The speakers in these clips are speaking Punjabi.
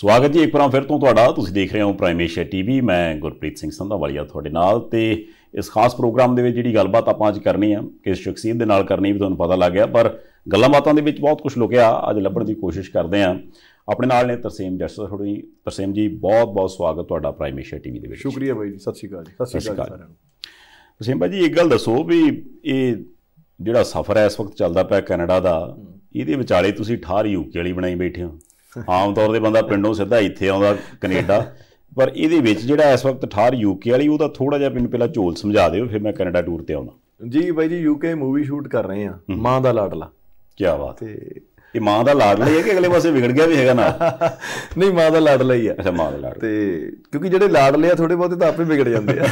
ਸਵਾਗਤ ਜੀ ਇੱਕ ਵਾਰ ਫਿਰ ਤੋਂ ਤੁਹਾਡਾ ਤੁਸੀਂ ਦੇਖ ਰਹੇ ਹੋ ਪ੍ਰਾਈਮ ਏਸ਼ੀਆ ਟੀਵੀ ਮੈਂ ਗੁਰਪ੍ਰੀਤ ਸਿੰਘ ਸੰਧਾਵਾਲੀਆ ਤੁਹਾਡੇ ਨਾਲ ਤੇ ਇਸ ਖਾਸ ਪ੍ਰੋਗਰਾਮ ਦੇ ਵਿੱਚ ਜਿਹੜੀ ਗੱਲਬਾਤ ਆਪਾਂ ਅੱਜ ਕਰਨੀ ਆ ਕਿਸ ਸ਼ਖਸੀਅਤ ਦੇ ਨਾਲ ਕਰਨੀ ਵੀ ਤੁਹਾਨੂੰ ਪਤਾ ਲੱਗ ਗਿਆ ਪਰ ਗੱਲਾਂ ਬਾਤਾਂ ਦੇ ਵਿੱਚ ਬਹੁਤ ਕੁਝ ਲੁਕਿਆ ਅੱਜ ਲੱਭਣ ਦੀ ਕੋਸ਼ਿਸ਼ ਕਰਦੇ ਆ ਆਪਣੇ ਨਾਲ ਨੇ ਤਰਸੀਮ ਜੱਸਰ ਥੋੜੀ ਤਰਸੀਮ ਜੀ ਬਹੁਤ ਬਹੁਤ ਸਵਾਗਤ ਤੁਹਾਡਾ ਪ੍ਰਾਈਮ ਏਸ਼ੀਆ ਟੀਵੀ ਦੇ ਵਿੱਚ ਸ਼ੁਕਰੀਆ ਬਾਈ ਜੀ ਸਤਿ ਸ਼੍ਰੀ ਅਕਾਲ ਜੀ ਸਤਿ ਸ਼੍ਰੀ ਅਕਾਲ ਸਾਰਿਆਂ ਨੂੰ ਤਰਸੀਮ ਬਾਈ ਜੀ ਇੱਕ ਗੱਲ ਦੱਸੋ ਵੀ ਇਹ ਜਿਹੜਾ ਸਫ਼ਰ ਹੈ ਇਸ ਵਕਤ ਚੱਲਦਾ ਪਿਆ ਕੈਨੇਡਾ ਦਾ ਇਹਦੇ ਵਿਚਾਲੇ ਤੁਸੀਂ ਠਾਰ ਯੂਕੇ ਵਾਲੀ ਬਣਾਈ ਬੈਠੇ ਹੋ ਆਮ ਤੌਰ ਤੇ ਬੰਦਾ ਪਿੰਡੋਂ ਸਿੱਧਾ ਇੱਥੇ ਆਉਂਦਾ ਕੈਨੇਡਾ ਪਰ ਇਹਦੇ ਵਿੱਚ ਜਿਹੜਾ ਇਸ ਵਕਤ ਠਾਰ ਯੂਕੇ ਵਾਲੀ ਉਹਦਾ ਥੋੜਾ ਜਿਹਾ ਮੈਨੂੰ ਪਹਿਲਾਂ ਝੋਲ ਸਮਝਾ ਦਿਓ ਫਿਰ ਮੈਂ ਕੈਨੇਡਾ ਟੂਰ ਤੇ ਆਉਣਾ ਜੀ ਬਾਈ ਜੀ ਯੂਕੇ ਮੂਵੀ ਸ਼ੂਟ ਕਰ ਰਹੇ ਆ ਮਾਂ ਦਾ ਲਾਡਲਾ ਕੀ ਬਾਤ ਤੇ ਇਹ ਮਾਂ ਦਾ ਲਾਡਲਾ ਹੀ ਹੈ ਕਿ ਅਗਲੇ ਪਾਸੇ ਵਿਗੜ ਗਿਆ ਵੀ ਹੈਗਾ ਨਾਲ ਨਹੀਂ ਮਾਂ ਦਾ ਲਾਡਲਾ ਹੀ ਆ ਅੱਛਾ ਮਾਂ ਦਾ ਲਾਡਲਾ ਤੇ ਕਿਉਂਕਿ ਜਿਹੜੇ ਲਾਡਲੇ ਆ ਥੋੜੇ ਬਹੁਤੇ ਤਾਂ ਆਪੇ ਵਿਗੜ ਜਾਂਦੇ ਆ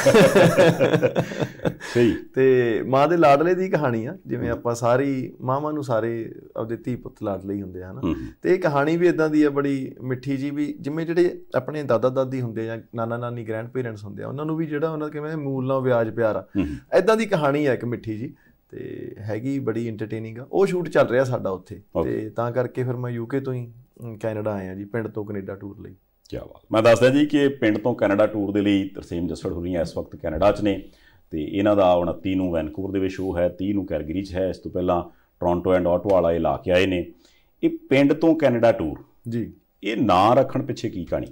ਸਹੀ ਤੇ ਮਾਂ ਦੇ ਲਾਡਲੇ ਦੀ ਕਹਾਣੀ ਆ ਜਿਵੇਂ ਆਪਾਂ ਸਾਰੀ ਮਾਵਾਂ ਨੂੰ ਸਾਰੇ ਆਪਦੇ ਧੀ ਪੁੱਤ ਲਾਡਲੇ ਹੀ ਹੁੰਦੇ ਆ ਹਨਾ ਤੇ ਇਹ ਕਹਾਣੀ ਵੀ ਇਦਾਂ ਦੀ ਆ ਬੜੀ ਮਿੱਠੀ ਜੀ ਵੀ ਜਿਵੇਂ ਜਿਹੜੇ ਆਪਣੇ ਦਾਦਾ ਦਾਦੀ ਹੁੰਦੇ ਜਾਂ ਨਾਨਾ ਨਾਨੀ ਗ੍ਰੈਂਡ ਪੇਰੈਂਟਸ ਹੁੰਦੇ ਆ ਉਹਨਾਂ ਨੂੰ ਵੀ ਜਿਹੜਾ ਉਹਨਾਂ ਕਿਵੇਂ ਮੂਲ ਨਾਲ ਵਿਆਜ ਪਿਆਰ ਆ ਇਦਾਂ ਦੀ ਕਹਾਣੀ ਆ ਇੱਕ ਮਿੱਠੀ ਜੀ ਤੇ ਹੈਗੀ ਬੜੀ ਇੰਟਰਟੇਨਿੰਗ ਆ ਉਹ ਸ਼ੂਟ ਚੱਲ ਰਿਹਾ ਸਾਡਾ ਉੱਥੇ ਤੇ ਤਾਂ ਕਰਕੇ ਫਿਰ ਮੈਂ ਯੂਕੇ ਤੋਂ ਹੀ ਕੈਨੇਡਾ ਆਇਆ ਜੀ ਪਿੰਡ ਤੋਂ ਕੈਨੇਡਾ ਟੂਰ ਲਈ ਕੀ ਬਾਤ ਮੈਂ ਦੱਸਦਾ ਜੀ ਕਿ ਪਿੰਡ ਤੋਂ ਕੈਨੇਡਾ ਟੂਰ ਦੇ ਲਈ ਤਰਸੀਮ ਜਸੜ ਹੋਰੀਆਂ ਇਸ ਵਕਤ ਕੈਨੇਡਾ 'ਚ ਨੇ ਤੇ ਇਹਨਾਂ ਦਾ 29 ਨੂੰ ਵੈਨਕੂਵਰ ਦੇ ਵਿੱਚ ਸ਼ੋਅ ਹੈ 30 ਨੂੰ ਕੈਲਗਰੀ 'ਚ ਹੈ ਇਸ ਤੋਂ ਪਹਿਲਾਂ ਟੋਰਾਂਟੋ ਐਂਡ ਆਟਵਾ ਵਾਲਾ ਇਲਾਕਾ ਆਏ ਨੇ ਇਹ ਪਿੰਡ ਤੋਂ ਕੈਨੇਡਾ ਟੂਰ ਜੀ ਇਹ ਨਾਂ ਰੱਖਣ ਪਿੱਛੇ ਕੀ ਕਹਾਣੀ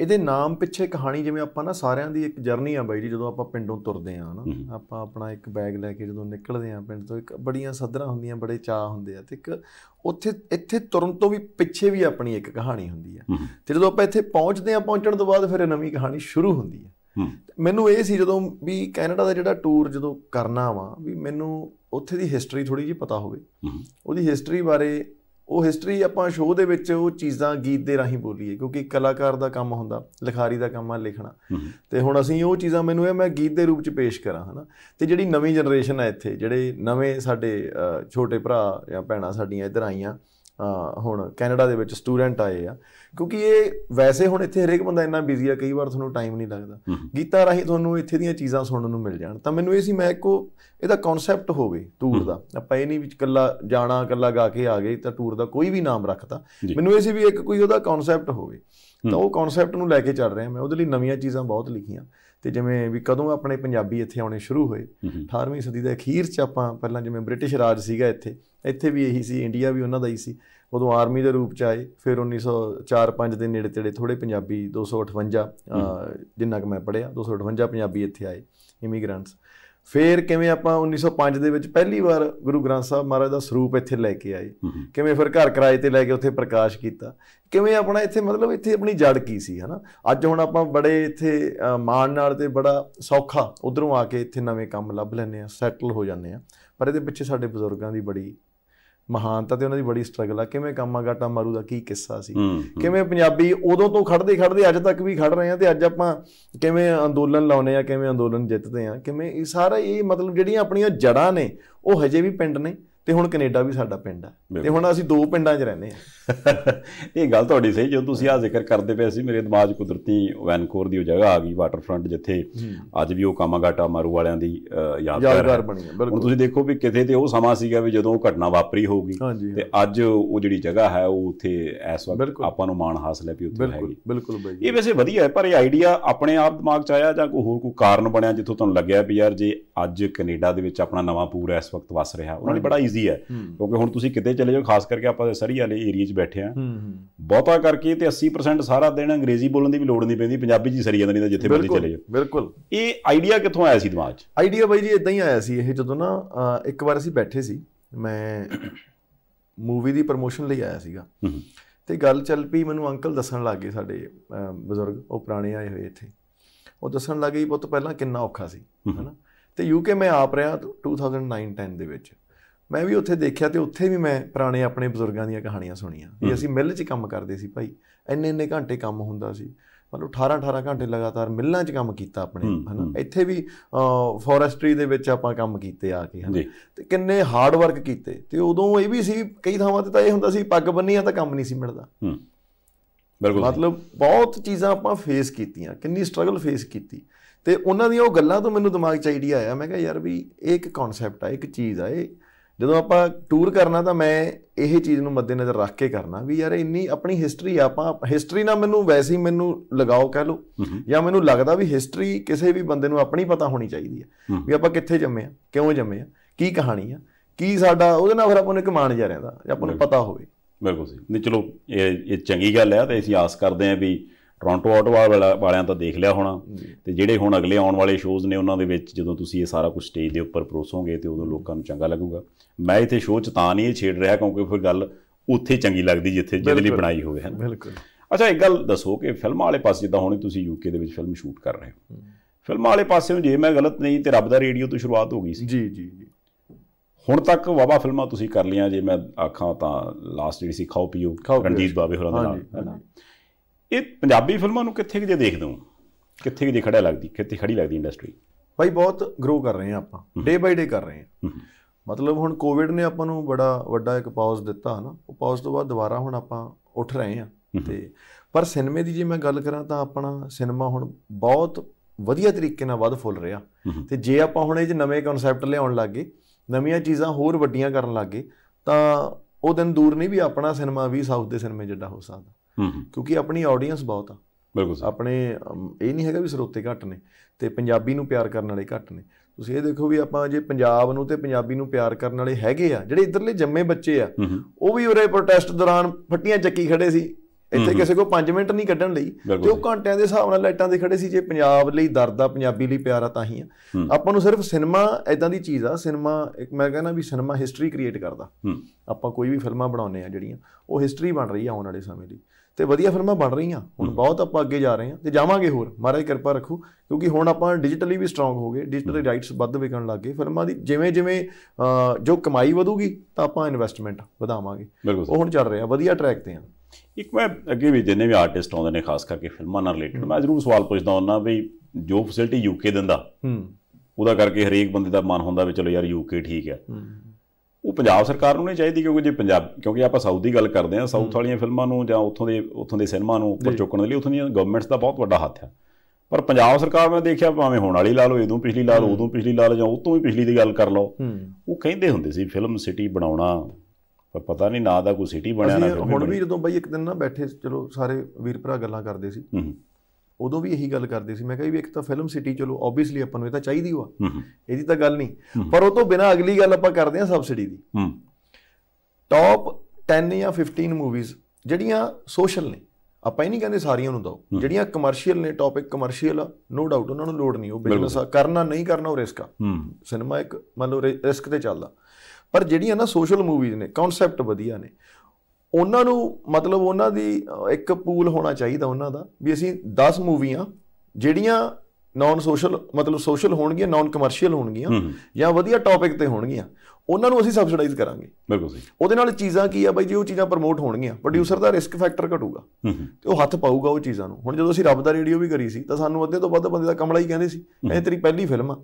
ਇਹਦੇ ਨਾਮ ਪਿੱਛੇ ਕਹਾਣੀ ਜਿਵੇਂ ਆਪਾਂ ਨਾ ਸਾਰਿਆਂ ਦੀ ਇੱਕ ਜਰਨੀ ਆ ਬਾਈ ਜੀ ਜਦੋਂ ਆਪਾਂ ਪਿੰਡੋਂ ਤੁਰਦੇ ਆ ਨਾ ਆਪਾਂ ਆਪਣਾ ਇੱਕ ਬੈਗ ਲੈ ਕੇ ਜਦੋਂ ਨਿਕਲਦੇ ਆ ਪਿੰਡ ਤੋਂ ਇੱਕ ਬੜੀਆਂ ਸਦਰਾਂ ਹੁੰਦੀਆਂ ਬੜੇ ਚਾਹ ਹੁੰਦੇ ਆ ਤੇ ਇੱਕ ਉੱਥੇ ਇੱਥੇ ਤੁਰਨ ਤੋਂ ਵੀ ਪਿੱਛੇ ਵੀ ਆਪਣੀ ਇੱਕ ਕਹਾਣੀ ਹੁੰਦੀ ਆ ਤੇ ਜਦੋਂ ਆਪਾਂ ਇੱਥੇ ਪਹੁੰਚਦੇ ਆ ਪਹੁੰਚਣ ਤੋਂ ਬਾਅਦ ਫਿਰ ਇਹ ਨਵੀਂ ਕਹਾਣੀ ਸ਼ੁਰੂ ਹੁੰਦੀ ਆ ਮੈਨੂੰ ਇਹ ਸੀ ਜਦੋਂ ਵੀ ਕੈਨੇਡਾ ਦਾ ਜਿਹੜਾ ਟੂਰ ਜਦੋਂ ਕਰਨਾ ਵਾ ਵੀ ਮੈਨੂੰ ਉੱਥੇ ਦੀ ਹਿਸਟਰੀ ਥੋੜੀ ਜਿਹੀ ਪਤਾ ਹੋਵੇ ਉਹਦੀ ਹਿਸਟਰੀ ਬਾਰੇ ਉਹ ਹਿਸਟਰੀ ਆਪਾਂ ਸ਼ੋਅ ਦੇ ਵਿੱਚ ਉਹ ਚੀਜ਼ਾਂ ਗੀਤ ਦੇ ਰਾਹੀਂ ਬੋਲੀਏ ਕਿਉਂਕਿ ਕਲਾਕਾਰ ਦਾ ਕੰਮ ਹੁੰਦਾ ਲਿਖਾਰੀ ਦਾ ਕੰਮ ਆ ਲਿਖਣਾ ਤੇ ਹੁਣ ਅਸੀਂ ਉਹ ਚੀਜ਼ਾਂ ਮੈਨੂੰ ਇਹ ਮੈਂ ਗੀਤ ਦੇ ਰੂਪ ਚ ਪੇਸ਼ ਕਰਾਂ ਹਨਾ ਤੇ ਜਿਹੜੀ ਨਵੀਂ ਜਨਰੇਸ਼ਨ ਆ ਇੱਥੇ ਜਿਹੜੇ ਨਵੇਂ ਸਾਡੇ ਛੋਟੇ ਭਰਾ ਜਾਂ ਭੈਣਾਂ ਸਾਡੀਆਂ ਇੱਧਰ ਆਈਆਂ ਹੁਣ ਕੈਨੇਡਾ ਦੇ ਵਿੱਚ ਸਟੂਡੈਂਟ ਆਏ ਆ ਕਿਉਂਕਿ ਇਹ ਵੈਸੇ ਹੁਣ ਇੱਥੇ ਹਰੇਕ ਬੰਦਾ ਇੰਨਾ ਬਿਜ਼ੀ ਆ ਕਈ ਵਾਰ ਤੁਹਾਨੂੰ ਟਾਈਮ ਨਹੀਂ ਲੱਗਦਾ ਗੀਤਾ ਰਾਹੀਂ ਤੁਹਾਨੂੰ ਇੱਥੇ ਦੀਆਂ ਚੀਜ਼ਾਂ ਸੁਣਨ ਨੂੰ ਮਿਲ ਜਾਣ ਤਾਂ ਮੈਨੂੰ ਇਹ ਸੀ ਮੈਂ ਕੋ ਇਹਦਾ ਕਨਸੈਪਟ ਹੋਵੇ ਟੂਰ ਦਾ ਆਪਾਂ ਇਹ ਨਹੀਂ ਵਿੱਚ ਕੱਲਾ ਜਾਣਾ ਕੱਲਾ ਗਾ ਕੇ ਆ ਗਏ ਤਾਂ ਟੂਰ ਦਾ ਕੋਈ ਵੀ ਨਾਮ ਰੱਖਤਾ ਮੈਨੂੰ ਇਹ ਸੀ ਵੀ ਇੱਕ ਕੋਈ ਉਹਦਾ ਕਨਸੈਪਟ ਹੋਵੇ ਤਾਂ ਉਹ ਕਨਸੈਪਟ ਨੂੰ ਲੈ ਕੇ ਚੱਲ ਰਿਹਾ ਮੈਂ ਉਹਦੇ ਲਈ ਨਵੀਆਂ ਚੀਜ਼ਾਂ ਬਹੁਤ ਲਿਖੀਆਂ ਤੇ ਜਿਵੇਂ ਵੀ ਕਦੋਂ ਆਪਣੇ ਪੰਜਾਬੀ ਇੱਥੇ ਆਉਣੇ ਸ਼ੁਰੂ ਹੋਏ 18ਵੀਂ ਸਦੀ ਦੇ ਅਖੀਰ 'ਚ ਆਪਾਂ ਪਹਿਲਾਂ ਜਿਵੇਂ ਬ੍ਰਿਟਿਸ਼ ਰਾਜ ਸੀਗਾ ਇੱਥੇ ਇੱਥੇ ਵੀ ਇਹੀ ਸੀ ਇੰਡੀਆ ਵੀ ਉਹਨਾਂ ਦਾ ਹੀ ਸੀ ਉਦੋਂ ਆਰਮੀ ਦੇ ਰੂਪ ਚ ਆਏ ਫਿਰ 1904-5 ਦੇ ਨੇੜੇ ਤੇੜੇ ਥੋੜੇ ਪੰਜਾਬੀ 258 ਜਿੰਨਾ ਕਿ ਮੈਂ ਪੜਿਆ 258 ਪੰਜਾਬੀ ਇੱਥੇ ਆਏ ਇਮੀਗ੍ਰੈਂਟਸ ਫੇਰ ਕਿਵੇਂ ਆਪਾਂ 1905 ਦੇ ਵਿੱਚ ਪਹਿਲੀ ਵਾਰ ਗੁਰੂ ਗ੍ਰੰਥ ਸਾਹਿਬ ਮਹਾਰਾਜ ਦਾ ਸਰੂਪ ਇੱਥੇ ਲੈ ਕੇ ਆਏ ਕਿਵੇਂ ਫਿਰ ਘਰ ਕਿਰਾਏ ਤੇ ਲੈ ਕੇ ਉੱਥੇ ਪ੍ਰਕਾਸ਼ ਕੀਤਾ ਕਿਵੇਂ ਆਪਣਾ ਇੱਥੇ ਮਤਲਬ ਇੱਥੇ ਆਪਣੀ ਜੜ ਕੀ ਸੀ ਹਨਾ ਅੱਜ ਹੁਣ ਆਪਾਂ ਬੜੇ ਇੱਥੇ ਮਾਣ ਨਾਲ ਤੇ ਬੜਾ ਸੌਖਾ ਉਧਰੋਂ ਆ ਕੇ ਇੱਥੇ ਨਵੇਂ ਕੰਮ ਲੱਭ ਲੈਨੇ ਆ ਸੈਟਲ ਹੋ ਜਾਂਦੇ ਆ ਪਰ ਇਹਦੇ ਪਿੱਛੇ ਸਾਡੇ ਬਜ਼ੁਰਗਾਂ ਦੀ ਬੜੀ ਮਹਾਨਤਾ ਤੇ ਉਹਨਾਂ ਦੀ ਬੜੀ ਸਟਰਗਲ ਆ ਕਿਵੇਂ ਕੰਮਾ ਗਾਟਾ ਮਾਰੂ ਦਾ ਕੀ ਕਿੱਸਾ ਸੀ ਕਿਵੇਂ ਪੰਜਾਬੀ ਉਦੋਂ ਤੋਂ ਖੜਦੇ ਖੜਦੇ ਅੱਜ ਤੱਕ ਵੀ ਖੜ ਰਹੇ ਆ ਤੇ ਅੱਜ ਆਪਾਂ ਕਿਵੇਂ ਅੰਦੋਲਨ ਲਾਉਨੇ ਆ ਕਿਵੇਂ ਅੰਦੋਲਨ ਜਿੱਤਦੇ ਆ ਕਿਵੇਂ ਇਹ ਸਾਰਾ ਇਹ ਮਤਲਬ ਜਿਹੜੀਆਂ ਆਪਣੀਆਂ ਜੜਾਂ ਨੇ ਉਹ ਹਜੇ ਵੀ ਪਿੰਡ ਨੇ ਤੇ ਹੁਣ ਕੈਨੇਡਾ ਵੀ ਸਾਡਾ ਪਿੰਡ ਆ ਤੇ ਹੁਣ ਅਸੀਂ ਦੋ ਪਿੰਡਾਂ 'ਚ ਰਹਿੰਦੇ ਆ ਇਹ ਗੱਲ ਤੁਹਾਡੀ ਸਹੀ ਜਦੋਂ ਤੁਸੀਂ ਆ ਜ਼ਿਕਰ ਕਰਦੇ ਪਏ ਸੀ ਮੇਰੇ ਦਿਮਾਗ 'ਚ ਕੁਦਰਤੀ ਵੈਨਕੋਰ ਦੀ ਉਹ ਜਗ੍ਹਾ ਆ ਗਈ ਵਾਟਰਫਰੰਟ ਜਿੱਥੇ ਅੱਜ ਵੀ ਉਹ ਕਾਮਾਗਾਟਾ ਮਾਰੂ ਵਾਲਿਆਂ ਦੀ ਯਾਦਗਾਰ ਬਣੀ ਹੈ ਹੁਣ ਤੁਸੀਂ ਦੇਖੋ ਵੀ ਕਿਤੇ ਤੇ ਉਹ ਸਮਾਂ ਸੀਗਾ ਵੀ ਜਦੋਂ ਉਹ ਘਟਨਾ ਵਾਪਰੀ ਹੋਊਗੀ ਤੇ ਅੱਜ ਉਹ ਜਿਹੜੀ ਜਗ੍ਹਾ ਹੈ ਉਹ ਉੱਥੇ ਇਸ ਵਕਤ ਆਪਾਂ ਨੂੰ ਮਾਣ ਹਾਸਲ ਹੈ ਵੀ ਉੱਥੇ ਹੈਗੀ ਬਿਲਕੁਲ ਬਈ ਇਹ ਵੈਸੇ ਵਧੀਆ ਹੈ ਪਰ ਇਹ ਆਈਡੀਆ ਆਪਣੇ ਆਪ ਦਿਮਾਗ 'ਚ ਆਇਆ ਜਾਂ ਕੋਈ ਹੋਰ ਕੋਈ ਕਾਰਨ ਬਣਿਆ ਜਿੱਥੋਂ ਤੁਹਾਨੂੰ ਲੱਗਿਆ ਵੀ ਯਾਰ ਜੇ ਅੱਜ ਕੈਨੇਡਾ ਦੇ ਵਿੱਚ ਆਪਣਾ ਨਵਾਂ ਪੂਰ ਇਸ ਵਕਤ ਵਸ ਰਿਹਾ ਉਹਨਾਂ ਨੇ ਬੜਾ ਦੀ ਹੈ ਕਿਉਂਕਿ ਹੁਣ ਤੁਸੀਂ ਕਿਤੇ ਚਲੇ ਜਾਓ ਖਾਸ ਕਰਕੇ ਆਪਾਂ ਸਰੀ ਵਾਲੇ ਏਰੀਆ 'ਚ ਬੈਠੇ ਆ ਬਹੁਤਾ ਕਰਕੇ ਤੇ 80% ਸਾਰਾ ਦਿਨ ਅੰਗਰੇਜ਼ੀ ਬੋਲਣ ਦੀ ਵੀ ਲੋੜ ਨਹੀਂ ਪੈਂਦੀ ਪੰਜਾਬੀ 'ਚ ਸਰੀ ਜਾਂਦਾ ਨਹੀਂ ਤਾਂ ਜਿੱਥੇ ਮਰਜ਼ੀ ਚਲੇ ਜਾਓ ਬਿਲਕੁਲ ਇਹ ਆਈਡੀਆ ਕਿੱਥੋਂ ਆਇਆ ਸੀ ਦਿਮਾਗ 'ਚ ਆਈਡੀਆ ਬਾਈ ਜੀ ਇਦਾਂ ਹੀ ਆਇਆ ਸੀ ਇਹ ਜਦੋਂ ਨਾ ਇੱਕ ਵਾਰ ਅਸੀਂ ਬੈਠੇ ਸੀ ਮੈਂ ਮੂਵੀ ਦੀ ਪ੍ਰੋਮੋਸ਼ਨ ਲਈ ਆਇਆ ਸੀਗਾ ਤੇ ਗੱਲ ਚੱਲ ਪਈ ਮੈਨੂੰ ਅੰਕਲ ਦੱਸਣ ਲੱਗੇ ਸਾਡੇ ਬਜ਼ੁਰਗ ਉਹ ਪੁਰਾਣੇ ਆਏ ਹੋਏ ਇੱਥੇ ਉਹ ਦੱਸਣ ਲੱਗੇ ਪੁੱਤ ਪਹਿਲਾਂ ਕਿੰਨਾ ਔਖਾ ਸੀ ਹਨਾ ਤੇ ਯੂਕੇ ਮੈਂ ਆਪ ਰਿਹਾ 2009-10 ਦੇ ਵਿੱਚ ਮੈਂ ਵੀ ਉੱਥੇ ਦੇਖਿਆ ਤੇ ਉੱਥੇ ਵੀ ਮੈਂ ਪੁਰਾਣੇ ਆਪਣੇ ਬਜ਼ੁਰਗਾਂ ਦੀਆਂ ਕਹਾਣੀਆਂ ਸੁਣੀਆਂ ਵੀ ਅਸੀਂ ਮਿੱਲ 'ਚ ਕੰਮ ਕਰਦੇ ਸੀ ਭਾਈ ਇੰਨੇ ਇੰਨੇ ਘੰਟੇ ਕੰਮ ਹੁੰਦਾ ਸੀ ਮਤਲਬ 18 18 ਘੰਟੇ ਲਗਾਤਾਰ ਮਿੱਲਾਂ 'ਚ ਕੰਮ ਕੀਤਾ ਆਪਣੇ ਹਨਾ ਇੱਥੇ ਵੀ ਫੋਰੈਸਟਰੀ ਦੇ ਵਿੱਚ ਆਪਾਂ ਕੰਮ ਕੀਤੇ ਆ ਕੇ ਹਨਾ ਤੇ ਕਿੰਨੇ ਹਾਰਡ ਵਰਕ ਕੀਤੇ ਤੇ ਉਦੋਂ ਇਹ ਵੀ ਸੀ ਕਈ ਥਾਵਾਂ ਤੇ ਤਾਂ ਇਹ ਹੁੰਦਾ ਸੀ ਪੱਗ ਬੰਨੀ ਆ ਤਾਂ ਕੰਮ ਨਹੀਂ ਸੀ ਮਿਲਦਾ ਬਿਲਕੁਲ ਮਤਲਬ ਬਹੁਤ ਚੀਜ਼ਾਂ ਆਪਾਂ ਫੇਸ ਕੀਤੀਆਂ ਕਿੰਨੀ ਸਟਰਗਲ ਫੇਸ ਕੀਤੀ ਤੇ ਉਹਨਾਂ ਦੀਆਂ ਉਹ ਗੱਲਾਂ ਤੋਂ ਮੈਨੂੰ ਦਿਮਾਗ 'ਚ ਆਈਡੀਆ ਆਇਆ ਮੈਂ ਕਿਹਾ ਯਾਰ ਵੀ ਇਹ ਇੱਕ ਕਨਸੈਪਟ ਆ ਇੱਕ ਚੀਜ਼ ਆ ਇਹ ਜਦੋਂ ਆਪਾਂ ਟੂਰ ਕਰਨਾ ਤਾਂ ਮੈਂ ਇਹ ਚੀਜ਼ ਨੂੰ ਮੱਦੇ ਨਜ਼ਰ ਰੱਖ ਕੇ ਕਰਨਾ ਵੀ ਯਾਰ ਇੰਨੀ ਆਪਣੀ ਹਿਸਟਰੀ ਆਪਾਂ ਹਿਸਟਰੀ ਨਾਲ ਮੈਨੂੰ ਵੈਸੇ ਹੀ ਮੈਨੂੰ ਲਗਾਓ ਕਹਿ ਲੋ ਜਾਂ ਮੈਨੂੰ ਲੱਗਦਾ ਵੀ ਹਿਸਟਰੀ ਕਿਸੇ ਵੀ ਬੰਦੇ ਨੂੰ ਆਪਣੀ ਪਤਾ ਹੋਣੀ ਚਾਹੀਦੀ ਹੈ ਵੀ ਆਪਾਂ ਕਿੱਥੇ ਜੰਮੇ ਆ ਕਿਉਂ ਜੰਮੇ ਆ ਕੀ ਕਹਾਣੀ ਆ ਕੀ ਸਾਡਾ ਉਹਦੇ ਨਾਲ ਫਿਰ ਆਪਾਂ ਨੂੰ ਇੱਕ ਮਾਣ ਜਾ ਰਿਹਾ ਦਾ ਆਪਾਂ ਨੂੰ ਪਤਾ ਹੋਵੇ ਬਿਲਕੁਲ ਸਹੀ ਨਹੀਂ ਚਲੋ ਇਹ ਇਹ ਚੰਗੀ ਗੱਲ ਹੈ ਤੇ ਅਸੀਂ ਆਸ ਕਰਦੇ ਆਂ ਵੀ ਟੋਰਾਂਟੋ ਆਟੋ ਵਾਲਿਆਂ ਤਾਂ ਦੇਖ ਲਿਆ ਹੋਣਾ ਤੇ ਜਿਹੜੇ ਹੁਣ ਅਗਲੇ ਆਉਣ ਵਾਲੇ ਸ਼ੋਜ਼ ਨੇ ਉਹਨਾਂ ਦੇ ਵਿੱਚ ਜਦੋਂ ਤੁਸੀਂ ਇਹ ਸਾਰਾ ਕੁਝ ਸਟੇਜ ਦੇ ਉੱਪਰ ਪਰੋਸੋਗੇ ਤੇ ਉਦੋਂ ਲੋਕਾਂ ਨੂੰ ਚੰਗਾ ਲੱਗੂਗਾ ਮੈਂ ਇੱਥੇ ਸ਼ੋਅ ਚ ਤਾਂ ਨਹੀਂ ਇਹ ਛੇੜ ਰਿਹਾ ਕਿਉਂਕਿ ਫਿਰ ਗੱਲ ਉੱਥੇ ਚੰਗੀ ਲੱਗਦੀ ਜਿੱਥੇ ਜਿਹਦੇ ਲਈ ਬਣਾਈ ਹੋਵੇ ਹੈ ਬਿਲਕੁਲ ਅੱਛਾ ਇੱਕ ਗੱਲ ਦੱਸੋ ਕਿ ਫਿਲਮਾਂ ਵਾਲੇ ਪਾਸੇ ਜਿੱਦਾਂ ਹੁਣ ਤੁਸੀਂ ਯੂਕੇ ਦੇ ਵਿੱਚ ਫਿਲਮ ਸ਼ੂਟ ਕਰ ਰਹੇ ਹੋ ਫਿਲਮਾਂ ਵਾਲੇ ਪਾਸੇ ਜੇ ਮੈਂ ਗਲਤ ਨਹੀਂ ਤੇ ਰੱਬ ਦਾ ਰੇਡੀਓ ਤੋਂ ਸ਼ੁਰੂਆਤ ਹੋ ਗਈ ਸੀ ਜੀ ਜੀ ਜੀ ਹੁਣ ਤੱਕ ਵਾਵਾ ਫਿਲਮਾਂ ਤੁਸੀਂ ਕਰ ਲੀਆਂ ਜੇ ਮੈਂ ਆਖਾਂ ਤਾਂ ਲਾਸਟ ਜਿਹੜੀ ਸੀ ਖਾਓ ਪੀਓ ਰਣਜੀਤ ਬਾਬੇ ਹੋਰਾਂ ਦੇ ਨਾਲ ਹੈ ਨਾ ਇਹ ਪੰਜਾਬੀ ਫਿਲਮਾਂ ਨੂੰ ਕਿੱਥੇ ਕਿ ਜੇ ਦੇਖਦੇ ਕਿੱਥੇ ਕਿ ਜੇ ਖੜਾ ਲੱਗਦੀ ਕਿੱਥੇ ਖੜੀ ਲੱਗਦੀ ਇੰਡਸਟਰੀ ਭਾਈ ਬਹੁਤ ਗਰੋ ਕਰ ਰਹੇ ਆ ਆਪਾਂ ਡੇ ਬਾਈ ਡੇ ਕਰ ਰਹੇ ਆ ਮਤਲਬ ਹੁਣ ਕੋਵਿਡ ਨੇ ਆਪਾਂ ਨੂੰ ਬੜਾ ਵੱਡਾ ਇੱਕ ਪਾਜ਼ ਦਿੱਤਾ ਹਨਾ ਉਹ ਪਾਜ਼ ਤੋਂ ਬਾਅਦ ਦੁਬਾਰਾ ਹੁਣ ਆਪਾਂ ਉੱਠ ਰਹੇ ਆ ਤੇ ਪਰ ਸਿਨੇਮੇ ਦੀ ਜੇ ਮੈਂ ਗੱਲ ਕਰਾਂ ਤਾਂ ਆਪਣਾ ਸਿਨੇਮਾ ਹੁਣ ਬਹੁਤ ਵਧੀਆ ਤਰੀਕੇ ਨਾਲ ਵੱਧ ਫੁੱਲ ਰਿਹਾ ਤੇ ਜੇ ਆਪਾਂ ਹੁਣ ਇਹ ਜ ਨਵੇਂ ਕਨਸੈਪਟ ਲਿਆਉਣ ਲੱਗੇ ਨਵੀਆਂ ਚੀਜ਼ਾਂ ਹੋਰ ਵੱਡੀਆਂ ਕਰਨ ਲੱਗੇ ਤਾਂ ਉਹ ਦਿਨ ਦੂਰ ਨਹੀਂ ਵੀ ਆਪਣਾ ਸਿਨੇਮਾ ਵੀ ਸਾਊਥ ਦੇ ਸਿਨੇਮੇ ਜਿੱਡਾ ਹੋ ਸਕਦਾ ਕਿਉਂਕਿ ਆਪਣੀ ਆਡੀਅנס ਬਹੁਤ ਆ ਬਿਲਕੁਲ ਆਪਣੇ ਇਹ ਨਹੀਂ ਹੈਗਾ ਵੀ ਸਰੋਤੇ ਘੱਟ ਨੇ ਤੇ ਪੰਜਾਬੀ ਨੂੰ ਪਿਆਰ ਕਰਨ ਵਾਲੇ ਘੱਟ ਨੇ ਤੁਸੀਂ ਇਹ ਦੇਖੋ ਵੀ ਆਪਾਂ ਜੇ ਪੰਜਾਬ ਨੂੰ ਤੇ ਪੰਜਾਬੀ ਨੂੰ ਪਿਆਰ ਕਰਨ ਵਾਲੇ ਹੈਗੇ ਆ ਜਿਹੜੇ ਇਧਰਲੇ ਜੰਮੇ ਬੱਚੇ ਆ ਉਹ ਵੀ ਉਰੇ ਪ੍ਰੋਟੈਸਟ ਦੌਰਾਨ ਫੱਟੀਆਂ ਚੱਕੀ ਖੜੇ ਸੀ ਇੱਥੇ ਕਿਸੇ ਕੋ 5 ਮਿੰਟ ਨਹੀਂ ਕੱਢਣ ਲਈ ਤੇ ਉਹ ਘੰਟਿਆਂ ਦੇ ਹਿਸਾਬ ਨਾਲ ਲਾਈਟਾਂ ਦੇ ਖੜੇ ਸੀ ਜੇ ਪੰਜਾਬ ਲਈ ਦਰਦ ਆ ਪੰਜਾਬੀ ਲਈ ਪਿਆਰ ਆ ਤਾਂ ਹੀ ਆ ਆਪਾਂ ਨੂੰ ਸਿਰਫ ਸਿਨੇਮਾ ਐਦਾਂ ਦੀ ਚੀਜ਼ ਆ ਸਿਨੇਮਾ ਇੱਕ ਮੈਂ ਕਹਿੰਦਾ ਵੀ ਸਿਨੇਮਾ ਹਿਸਟਰੀ ਕ੍ਰੀਏਟ ਕਰਦਾ ਆਪਾਂ ਕੋਈ ਵੀ ਫਿਲਮਾਂ ਬਣਾਉਨੇ ਆ ਜਿਹੜੀਆਂ ਉਹ ਹਿਸਟਰੀ ਬਣ ਰਹੀ ਆ ਆਉਣ ਵਾਲੇ ਸਮੇਂ ਦੀ ਤੇ ਵਧੀਆ ਫਿਲਮਾਂ ਬਣ ਰਹੀਆਂ ਹੁਣ ਬਹੁਤ ਆਪਾਂ ਅੱਗੇ ਜਾ ਰਹੇ ਹਾਂ ਤੇ ਜਾਵਾਂਗੇ ਹੋਰ ਮਹਾਰਾਜ ਕਿਰਪਾ ਰੱਖੋ ਕਿਉਂਕਿ ਹੁਣ ਆਪਾਂ ਡਿਜੀਟਲੀ ਵੀ ਸਟਰੋਂਗ ਹੋ ਗਏ ਡਿਜੀਟਲ ਰਾਈਟਸ ਵੱਧ ਵਿਕਣ ਲੱਗੇ ਫਿਲਮਾਂ ਦੀ ਜਿਵੇਂ ਜਿਵੇਂ ਜੋ ਕਮਾਈ ਵਧੂਗੀ ਤਾਂ ਆਪਾਂ ਇਨਵੈਸਟਮੈਂਟ ਵਧਾਵਾਂਗੇ ਉਹ ਹੁਣ ਚੱਲ ਰਿਹਾ ਵਧੀਆ ਟਰੈਕ ਤੇ ਆ ਇੱਕ ਮੈਂ ਅੱਗੇ ਵੀ ਜਿੰਨੇ ਵੀ ਆਰਟਿਸਟ ਆਉਂਦੇ ਨੇ ਖਾਸ ਕਰਕੇ ਫਿਲਮਾਂ ਨਾਲ ਰਿਲੇਟਡ ਮੈਂ ਜ਼ਰੂਰ ਸਵਾਲ ਪੁੱਛਦਾ ਹੁੰਦਾ ਵੀ ਜੋ ਫੈਸਿਲਿਟੀ ਯੂਕੇ ਦਿੰਦਾ ਹੂੰ ਉਹਦਾ ਕਰਕੇ ਹਰੇਕ ਬੰਦੇ ਦਾ ਮਨ ਹੁੰਦਾ ਵੀ ਚਲੋ ਯਾਰ ਯੂਕੇ ਠੀਕ ਹੈ ਉਹ ਪੰਜਾਬ ਸਰਕਾਰ ਨੂੰ ਨਹੀਂ ਚਾਹੀਦੀ ਕਿਉਂਕਿ ਜੇ ਪੰਜਾਬ ਕਿਉਂਕਿ ਆਪਾਂ ਸਾਊਥ ਦੀ ਗੱਲ ਕਰਦੇ ਆ ਸਾਊਥ ਵਾਲੀਆਂ ਫਿਲਮਾਂ ਨੂੰ ਜਾਂ ਉੱਥੋਂ ਦੇ ਉੱਥੋਂ ਦੇ ਸਿਨੇਮਾ ਨੂੰ ਉੱਪਰ ਚੁੱਕਣ ਦੇ ਲਈ ਉੱਥੋਂ ਦੀਆਂ ਗਵਰਨਮੈਂਟਸ ਦਾ ਬਹੁਤ ਵੱਡਾ ਹੱਥ ਆ ਪਰ ਪੰਜਾਬ ਸਰਕਾਰ ਮੈਂ ਦੇਖਿਆ ਭਾਵੇਂ ਹੁਣ ਵਾਲੀ ਲਾ ਲਓ ਇਦੋਂ ਪਿਛਲੀ ਲਾ ਲਓ ਉਦੋਂ ਪਿਛਲੀ ਲਾ ਲਓ ਜਾਂ ਉਤੋਂ ਵੀ ਪਿਛਲੀ ਦੀ ਗੱਲ ਕਰ ਲਓ ਉਹ ਕਹਿੰਦੇ ਹੁੰਦੇ ਸੀ ਫਿਲਮ ਸਿਟੀ ਬਣਾਉਣਾ ਪਰ ਪਤਾ ਨਹੀਂ ਨਾ ਦਾ ਕੋਈ ਸਿਟੀ ਬਣਿਆ ਨਾ ਹੁਣ ਵੀ ਜਦੋਂ ਬਈ ਇੱਕ ਦਿਨ ਨਾ ਬੈਠੇ ਚਲੋ ਸਾਰੇ ਵੀਰ ਭਰਾ ਗੱਲਾਂ ਕਰਦੇ ਸੀ ਉਦੋਂ ਵੀ ਇਹੀ ਗੱਲ ਕਰਦੇ ਸੀ ਮੈਂ ਕਹਿੰਦਾ ਵੀ ਇੱਕ ਤਾਂ ਫਿਲਮ ਸਿਟੀ ਚਲੋ ਆਬਵੀਅਸਲੀ ਆਪਾਂ ਨੂੰ ਇਹ ਤਾਂ ਚਾਹੀਦੀ ਵਾ ਇਹਦੀ ਤਾਂ ਗੱਲ ਨਹੀਂ ਪਰ ਉਹ ਤੋਂ ਬਿਨਾ ਅਗਲੀ ਗੱਲ ਆਪਾਂ ਕਰਦੇ ਹਾਂ ਸਬਸਿਡੀ ਦੀ ਟੌਪ 10 ਜਾਂ 15 ਮੂਵੀਜ਼ ਜਿਹੜੀਆਂ ਸੋਸ਼ਲ ਨੇ ਆਪਾਂ ਇਹ ਨਹੀਂ ਕਹਿੰਦੇ ਸਾਰੀਆਂ ਨੂੰ ਦੋ ਜਿਹੜੀਆਂ ਕਮਰਸ਼ੀਅਲ ਨੇ ਟੌਪਿਕ ਕਮਰਸ਼ੀਅਲ ਆ ਨੋ ਡਾਊਟ ਉਹਨਾਂ ਨੂੰ ਲੋਡ ਨਹੀਂ ਉਹ ਬਿਜ਼ਨਸ ਆ ਕਰਨਾ ਨਹੀਂ ਕਰਨਾ ਉਹ ਰਿਸਕ ਆ ਸਿਨੇਮਾ ਇੱਕ ਮੰਨ ਲਓ ਰਿਸਕ ਤੇ ਚੱਲਦਾ ਪਰ ਜਿਹੜੀਆਂ ਨਾ ਸੋਸ਼ਲ ਮੂਵੀਜ਼ ਨੇ ਕਨਸੈਪਟ ਵਧੀਆ ਨੇ ਉਹਨਾਂ ਨੂੰ ਮਤਲਬ ਉਹਨਾਂ ਦੀ ਇੱਕ ਪੂਲ ਹੋਣਾ ਚਾਹੀਦਾ ਉਹਨਾਂ ਦਾ ਵੀ ਅਸੀਂ 10 ਮੂਵੀਆਂ ਜਿਹੜੀਆਂ ਨਾਨ ਸੋਸ਼ਲ ਮਤਲਬ ਸੋਸ਼ਲ ਹੋਣਗੀਆਂ ਨਾਨ ਕਮਰਸ਼ੀਅਲ ਹੋਣਗੀਆਂ ਜਾਂ ਵਧੀਆ ਟੌਪਿਕ ਤੇ ਹੋਣਗੀਆਂ ਉਹਨਾਂ ਨੂੰ ਅਸੀਂ ਸਬਸਿਡਾਈਜ਼ ਕਰਾਂਗੇ ਬਿਲਕੁਲ ਸਹੀ ਉਹਦੇ ਨਾਲ ਚੀਜ਼ਾਂ ਕੀ ਆ ਬਾਈ ਜੀ ਉਹ ਚੀਜ਼ਾਂ ਪ੍ਰਮੋਟ ਹੋਣਗੀਆਂ ਪ੍ਰੋਡਿਊਸਰ ਦਾ ਰਿਸਕ ਫੈਕਟਰ ਘਟੂਗਾ ਤੇ ਉਹ ਹੱਥ ਪਾਊਗਾ ਉਹ ਚੀਜ਼ਾਂ ਨੂੰ ਹੁਣ ਜਦੋਂ ਅਸੀਂ ਰੱਬ ਦਾ ਰੇਡੀਓ ਵੀ ਕਰੀ ਸੀ ਤਾਂ ਸਾਨੂੰ ਅੱਧੇ ਤੋਂ ਵੱਧ ਬੰਦੇ ਦਾ ਕਮਲਾ ਹੀ ਕਹਿੰਦੇ ਸੀ ਇਹ ਤੇਰੀ ਪਹਿਲੀ ਫਿਲਮ ਆ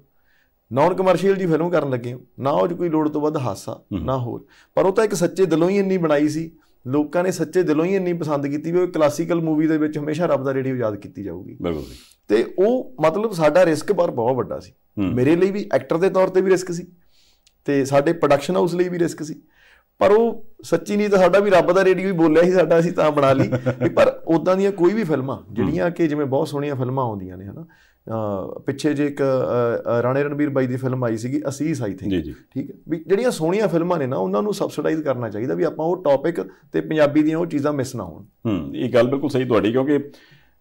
ਨਾਨ ਕਮਰਸ਼ੀਅਲ ਜੀ ਫਿਲਮ ਕਰਨ ਲੱਗੇ ਨਾ ਉਹ ਕੋਈ ਲੋੜ ਤੋਂ ਵੱਧ ਹਾਸਾ ਨਾ ਹੋਰ ਪਰ ਉਹ ਤਾਂ ਇੱਕ ਸੱਚੇ ਦਿਲੋਂ ਹੀ ਇੰਨੀ ਬਣਾਈ ਸੀ ਲੋਕਾਂ ਨੇ ਸੱਚੇ ਦਿਲੋਂ ਹੀ ਇੰਨੀ ਪਸੰਦ ਕੀਤੀ ਵੀ ਉਹ ਕਲਾਸੀਕਲ ਮੂਵੀ ਦੇ ਵਿੱਚ ਹਮੇਸ਼ਾ ਰੱਬ ਦਾ ਰੇਡੀਓ ਯਾਦ ਕੀਤੀ ਜਾਊਗੀ ਬਿਲਕੁਲ ਤੇ ਉਹ ਮਤਲਬ ਸਾਡਾ ਰਿਸਕ ਪਰ ਬਹੁਤ ਵੱਡਾ ਸੀ ਮੇਰੇ ਲਈ ਵੀ ਐਕਟਰ ਦੇ ਤੌਰ ਤੇ ਵੀ ਰਿਸਕ ਸੀ ਤੇ ਸਾਡੇ ਪ੍ਰੋਡਕਸ਼ਨ ਹਾਊਸ ਲਈ ਵੀ ਰਿਸਕ ਸੀ ਪਰ ਉਹ ਸੱਚੀ ਨਹੀਂ ਤਾਂ ਸਾਡਾ ਵੀ ਰੱਬ ਦਾ ਰੇਡੀਓ ਹੀ ਬੋਲਿਆ ਸੀ ਸਾਡਾ ਅਸੀਂ ਤਾਂ ਬਣਾ ਲਈ ਪਰ ਉਦਾਂ ਦੀਆਂ ਕੋਈ ਵੀ ਫਿਲਮਾਂ ਜਿਹੜੀਆਂ ਕਿ ਜਿਵੇਂ ਬਹੁਤ ਸੋਹਣੀਆਂ ਫਿਲਮਾਂ ਆਉਂਦੀਆਂ ਨੇ ਹਨਾ ਪਿੱਛੇ ਜੇ ਇੱਕ ਰਾਣੇ ਰਣਵੀਰ ਬਾਈ ਦੀ ਫਿਲਮ ਆਈ ਸੀਗੀ ਅਸੀਸ ਆਈ ਥਿੰਕ ਠੀਕ ਹੈ ਵੀ ਜਿਹੜੀਆਂ ਸੋਹਣੀਆਂ ਫਿਲਮਾਂ ਨੇ ਨਾ ਉਹਨਾਂ ਨੂੰ ਸਬਸਿਡਾਈਜ਼ ਕਰਨਾ ਚਾਹੀਦਾ ਵੀ ਆਪਾਂ ਉਹ ਟੌਪਿਕ ਤੇ ਪੰਜਾਬੀ ਦੀਆਂ ਉਹ ਚੀਜ਼ਾਂ ਮਿਸ ਨਾ ਹੋਣ ਹੂੰ ਇਹ ਗੱਲ ਬਿਲਕੁਲ ਸਹੀ ਤੁਹਾਡੀ ਕਿਉਂਕਿ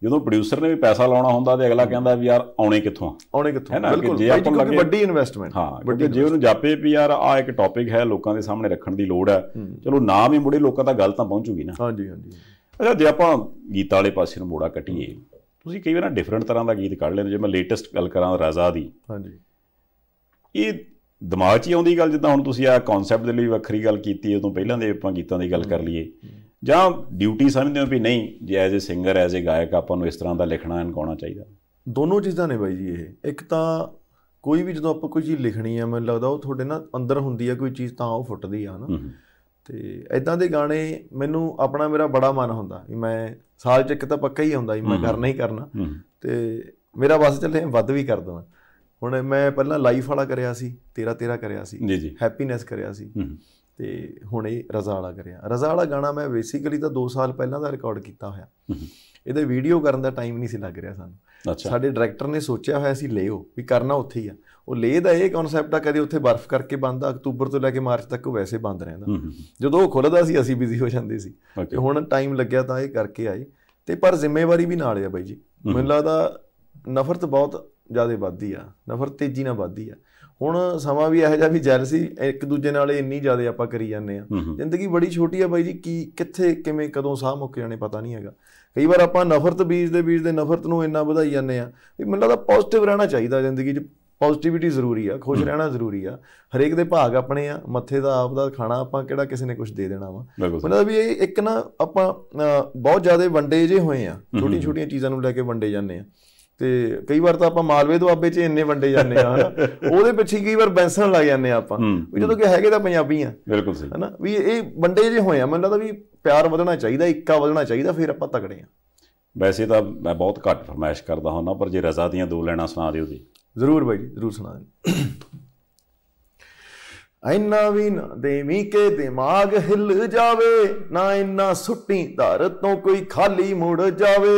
ਜਦੋਂ ਪ੍ਰੋਡਿਊਸਰ ਨੇ ਵੀ ਪੈਸਾ ਲਾਉਣਾ ਹੁੰਦਾ ਤੇ ਅਗਲਾ ਕਹਿੰਦਾ ਵੀ ਯਾਰ ਆਉਣੇ ਕਿੱਥੋਂ ਆਉਣੇ ਕਿੱਥੋਂ ਬਿਲਕੁਲ ਜੇ ਆਪਾਂ ਲੱਗੇ ਵੱਡੀ ਇਨਵੈਸਟਮੈਂਟ ਹਾਂ ਜੇ ਉਹਨੂੰ ਜਾਪੇ ਵੀ ਯਾਰ ਆ ਇੱਕ ਟੌਪਿਕ ਹੈ ਲੋਕਾਂ ਦੇ ਸਾਹਮਣੇ ਰੱਖਣ ਦੀ ਲੋੜ ਹੈ ਚਲੋ ਨਾ ਵੀ ਮੁੜੇ ਲੋਕਾਂ ਤੱਕ ਗੱਲ ਤਾਂ ਪਹੁੰਚੂਗੀ ਨਾ ਹਾਂਜੀ ਹਾਂਜੀ ਅੱਛਾ ਜੇ ਆਪਾਂ ਗੀਤਾ ਵਾਲੇ ਪਾਸੇ ਨੂੰ ਮੋੜਾ ਕੱਟੀਏ ਤੁਸੀਂ ਕਈ ਵਾਰ ਨਾ ਡਿਫਰੈਂਟ ਤਰ੍ਹਾਂ ਦਾ ਗੀਤ ਕੱਢ ਲੈਂਦੇ ਜੇ ਮੈਂ ਲੇਟੈਸਟ ਗੱਲ ਕਰਾਂ ਰਜ਼ਾ ਦੀ ਹਾਂਜੀ ਇਹ ਦਿਮਾਗ 'ਚ ਹੀ ਆਉਂਦੀ ਗੱਲ ਜਿੱਦਾਂ ਹੁਣ ਤੁਸੀਂ ਆ ਕਨਸੈਪਟ ਦੇ ਲਈ ਵੱਖਰੀ ਗੱਲ ਕੀਤੀ ਉਦੋਂ ਪਹਿਲਾਂ ਦੇ ਆਪਾਂ ਗੀਤਾਂ ਦੀ ਗੱਲ ਕਰ ਲਈਏ ਜਾਂ ਡਿਊਟੀ ਸਮਝਦੇ ਹੋ ਵੀ ਨਹੀਂ ਜੇ as a singer as a ਗਾਇਕ ਆਪਾਂ ਨੂੰ ਇਸ ਤਰ੍ਹਾਂ ਦਾ ਲਿਖਣਾ ਐਨ ਗਾਉਣਾ ਚਾਹੀਦਾ ਦੋਨੋਂ ਚੀਜ਼ਾਂ ਨੇ ਬਾਈ ਜੀ ਇਹ ਇੱਕ ਤਾਂ ਕੋਈ ਵੀ ਜਦੋਂ ਆਪਾਂ ਕੋਈ ਚੀਜ਼ ਲਿਖਣੀ ਆ ਮੈਨੂੰ ਲੱਗਦਾ ਉਹ ਤੁਹਾਡੇ ਨਾਲ ਅੰਦਰ ਹੁੰਦੀ ਆ ਕੋਈ ਚੀਜ਼ ਤਾਂ ਉਹ ਫੁੱਟਦੀ ਆ ਹਨਾ ਤੇ ਐਦਾਂ ਦੇ ਗਾਣੇ ਮੈਨੂੰ ਆਪਣਾ ਮੇਰਾ ਬੜਾ ਮਨ ਹੁੰਦਾ ਵੀ ਮੈਂ ਸਾਲ ਚ ਇੱਕ ਤਾਂ ਪੱਕਾ ਹੀ ਹੁੰਦਾ ਵੀ ਮੈਂ ਕਰਨਾ ਹੀ ਕਰਨਾ ਤੇ ਮੇਰਾ ਬਸ ਚੱਲੇ ਵੱਧ ਵੀ ਕਰ ਦਵਾਂ ਹੁਣ ਮੈਂ ਪਹਿਲਾਂ ਲਾਈਫ ਵਾਲਾ ਕਰਿਆ ਸੀ ਤੇਰਾ ਤੇਰਾ ਕਰਿਆ ਸੀ ਜੀ ਜੀ ਹੈਪੀਨੈਸ ਕਰਿਆ ਸੀ ਤੇ ਹੁਣ ਇਹ ਰਜ਼ਾ ਵਾਲਾ ਕਰਿਆ ਰਜ਼ਾ ਵਾਲਾ ਗਾਣਾ ਮੈਂ ਬੇਸਿਕਲੀ ਤਾਂ 2 ਸਾਲ ਪਹਿਲਾਂ ਦਾ ਰਿਕਾਰਡ ਕੀਤਾ ਹੋਇਆ ਇਹਦੇ ਵੀਡੀਓ ਕਰਨ ਦਾ ਟਾਈਮ ਨਹੀਂ ਸੀ ਲੱਗ ਰਿਹਾ ਸਾਨੂੰ ਸਾਡੇ ਡਾਇਰੈਕਟਰ ਨੇ ਸੋਚਿਆ ਹੋਇਆ ਸੀ ਲੇਓ ਵੀ ਕਰਨਾ ਉੱਥੇ ਹੀ ਆ ਉਹ ਲੇ ਦਾ ਇਹ ਕਨਸੈਪਟ ਆ ਕਦੇ ਉੱਥੇ ਬਰਫ਼ ਕਰਕੇ ਬੰਦ ਆ ਅਕਤੂਬਰ ਤੋਂ ਲੈ ਕੇ ਮਾਰਚ ਤੱਕ ਉਹ ਵੈਸੇ ਬੰਦ ਰਹਿੰਦਾ ਜਦੋਂ ਉਹ ਖੁੱਲਦਾ ਸੀ ਅਸੀਂ ਬਿਜ਼ੀ ਹੋ ਜਾਂਦੇ ਸੀ ਤੇ ਹੁਣ ਟਾਈਮ ਲੱਗਿਆ ਤਾਂ ਇਹ ਕਰਕੇ ਆਏ ਤੇ ਪਰ ਜ਼ਿੰਮੇਵਾਰੀ ਵੀ ਨਾਲ ਆ ਬਾਈ ਜੀ ਮੈਨੂੰ ਲੱਗਦਾ ਨਫ਼ਰਤ ਬਹੁਤ ਜ਼ਿਆਦਾ ਵੱਧਦੀ ਆ ਨਫ਼ਰਤ ਤੇਜ਼ੀ ਨਾਲ ਵੱਧਦੀ ਆ ਹੁਣ ਸਮਾਂ ਵੀ ਇਹੋ ਜਿਹਾ ਵੀ ਜੈਲਸੀ ਇੱਕ ਦੂਜੇ ਨਾਲ ਇੰਨੀ ਜ਼ਿਆਦਾ ਆਪਾਂ ਕਰੀ ਜਾਂਦੇ ਆ ਜ਼ਿੰਦਗੀ ਬੜੀ ਛੋਟੀ ਆ ਬਾਈ ਜੀ ਕੀ ਕਿੱਥੇ ਕਿਵੇਂ ਕਦੋਂ ਸਾਹ ਮੁੱਕ ਜਾਣੇ ਪਤਾ ਨਹੀਂ ਹੈਗਾ ਕਈ ਵਾਰ ਆਪਾਂ ਨਫ਼ਰਤ ਬੀਜ ਦੇ ਬੀਜ ਦੇ ਨਫ਼ਰਤ ਨੂੰ ਇੰਨਾ ਵਧਾਈ ਜਾਂਦੇ ਆ ਵੀ ਮੈਨੂੰ ਲੱਗਦਾ ਪੋਜ਼ਿਟਿਵ ਰਹਿਣਾ ਚਾਹੀਦਾ ਜ਼ਿੰਦਗੀ 'ਚ ਪੋਜ਼ਿਟਿਵਿਟੀ ਜ਼ਰੂਰੀ ਆ ਖੁਸ਼ ਰਹਿਣਾ ਜ਼ਰੂਰੀ ਆ ਹਰੇਕ ਦੇ ਭਾਗ ਆਪਣੇ ਆ ਮੱਥੇ ਦਾ ਆਪ ਦਾ ਖਾਣਾ ਆਪਾਂ ਕਿਹੜਾ ਕਿਸੇ ਨੇ ਕੁਝ ਦੇ ਦੇਣਾ ਵਾ ਮਤਲਬ ਵੀ ਇਹ ਇੱਕ ਨਾ ਆਪਾਂ ਬਹੁਤ ਜ਼ਿਆਦਾ ਵੰਡੇ ਜੇ ਹੋਏ ਆ ਛੋਟੀ ਛੋਟੀਆਂ ਚੀਜ਼ਾਂ ਨੂੰ ਲੈ ਕੇ ਵੰਡੇ ਜਾਂਦੇ ਆ ਤੇ ਕਈ ਵਾਰ ਤਾਂ ਆਪਾਂ ਮਾਲਵੇ ਦੁਆਬੇ 'ਚ ਇੰਨੇ ਵੰਡੇ ਜਾਂਦੇ ਆ ਹਨਾ ਉਹਦੇ ਪਿੱਛੇ ਕਈ ਵਾਰ ਬੈਂਸਨ ਲੱਗ ਜਾਂਦੇ ਆ ਆਪਾਂ ਵੀ ਜਦੋਂ ਕਿ ਹੈਗੇ ਤਾਂ ਪੰਜਾਬੀ ਆ ਬਿਲਕੁਲ ਸਹੀ ਹਨਾ ਵੀ ਇਹ ਵੰਡੇ ਜੇ ਹੋਏ ਆ ਮੈਨੂੰ ਲੱਗਦਾ ਵੀ ਪਿਆਰ ਵਧਣਾ ਚਾਹੀਦਾ ਇੱਕਾ ਵਧਣਾ ਚਾਹੀਦਾ ਫਿਰ ਆਪਾਂ ਤਕੜੇ ਆ ਵੈਸੇ ਤਾਂ ਮੈਂ ਬਹੁਤ ਘੱਟ ਫਰਮਾਇਸ਼ ਕਰਦਾ ਹਾਂ ਨਾ ਪਰ ਜੇ ਰਜ਼ਾ ਦੀਆਂ ਦੋ ਲੈਣਾ ਸੁਣਾ ਦਿਓ ਜੀ ਜ਼ਰੂਰ ਬਾਈ ਜੀ ਜ਼ਰੂਰ ਸੁਣਾ ਦਿਓ ਐਨਾ ਵੀ ਨਾ ਦੇਵੀ ਕੇ ਦਿਮਾਗ ਹਿੱਲ ਜਾਵੇ ਨਾ ਇੰਨਾ ਸੁੱਟੀ ਧਰ ਤੋਂ ਕੋਈ ਖਾਲੀ ਮੁੜ ਜਾਵੇ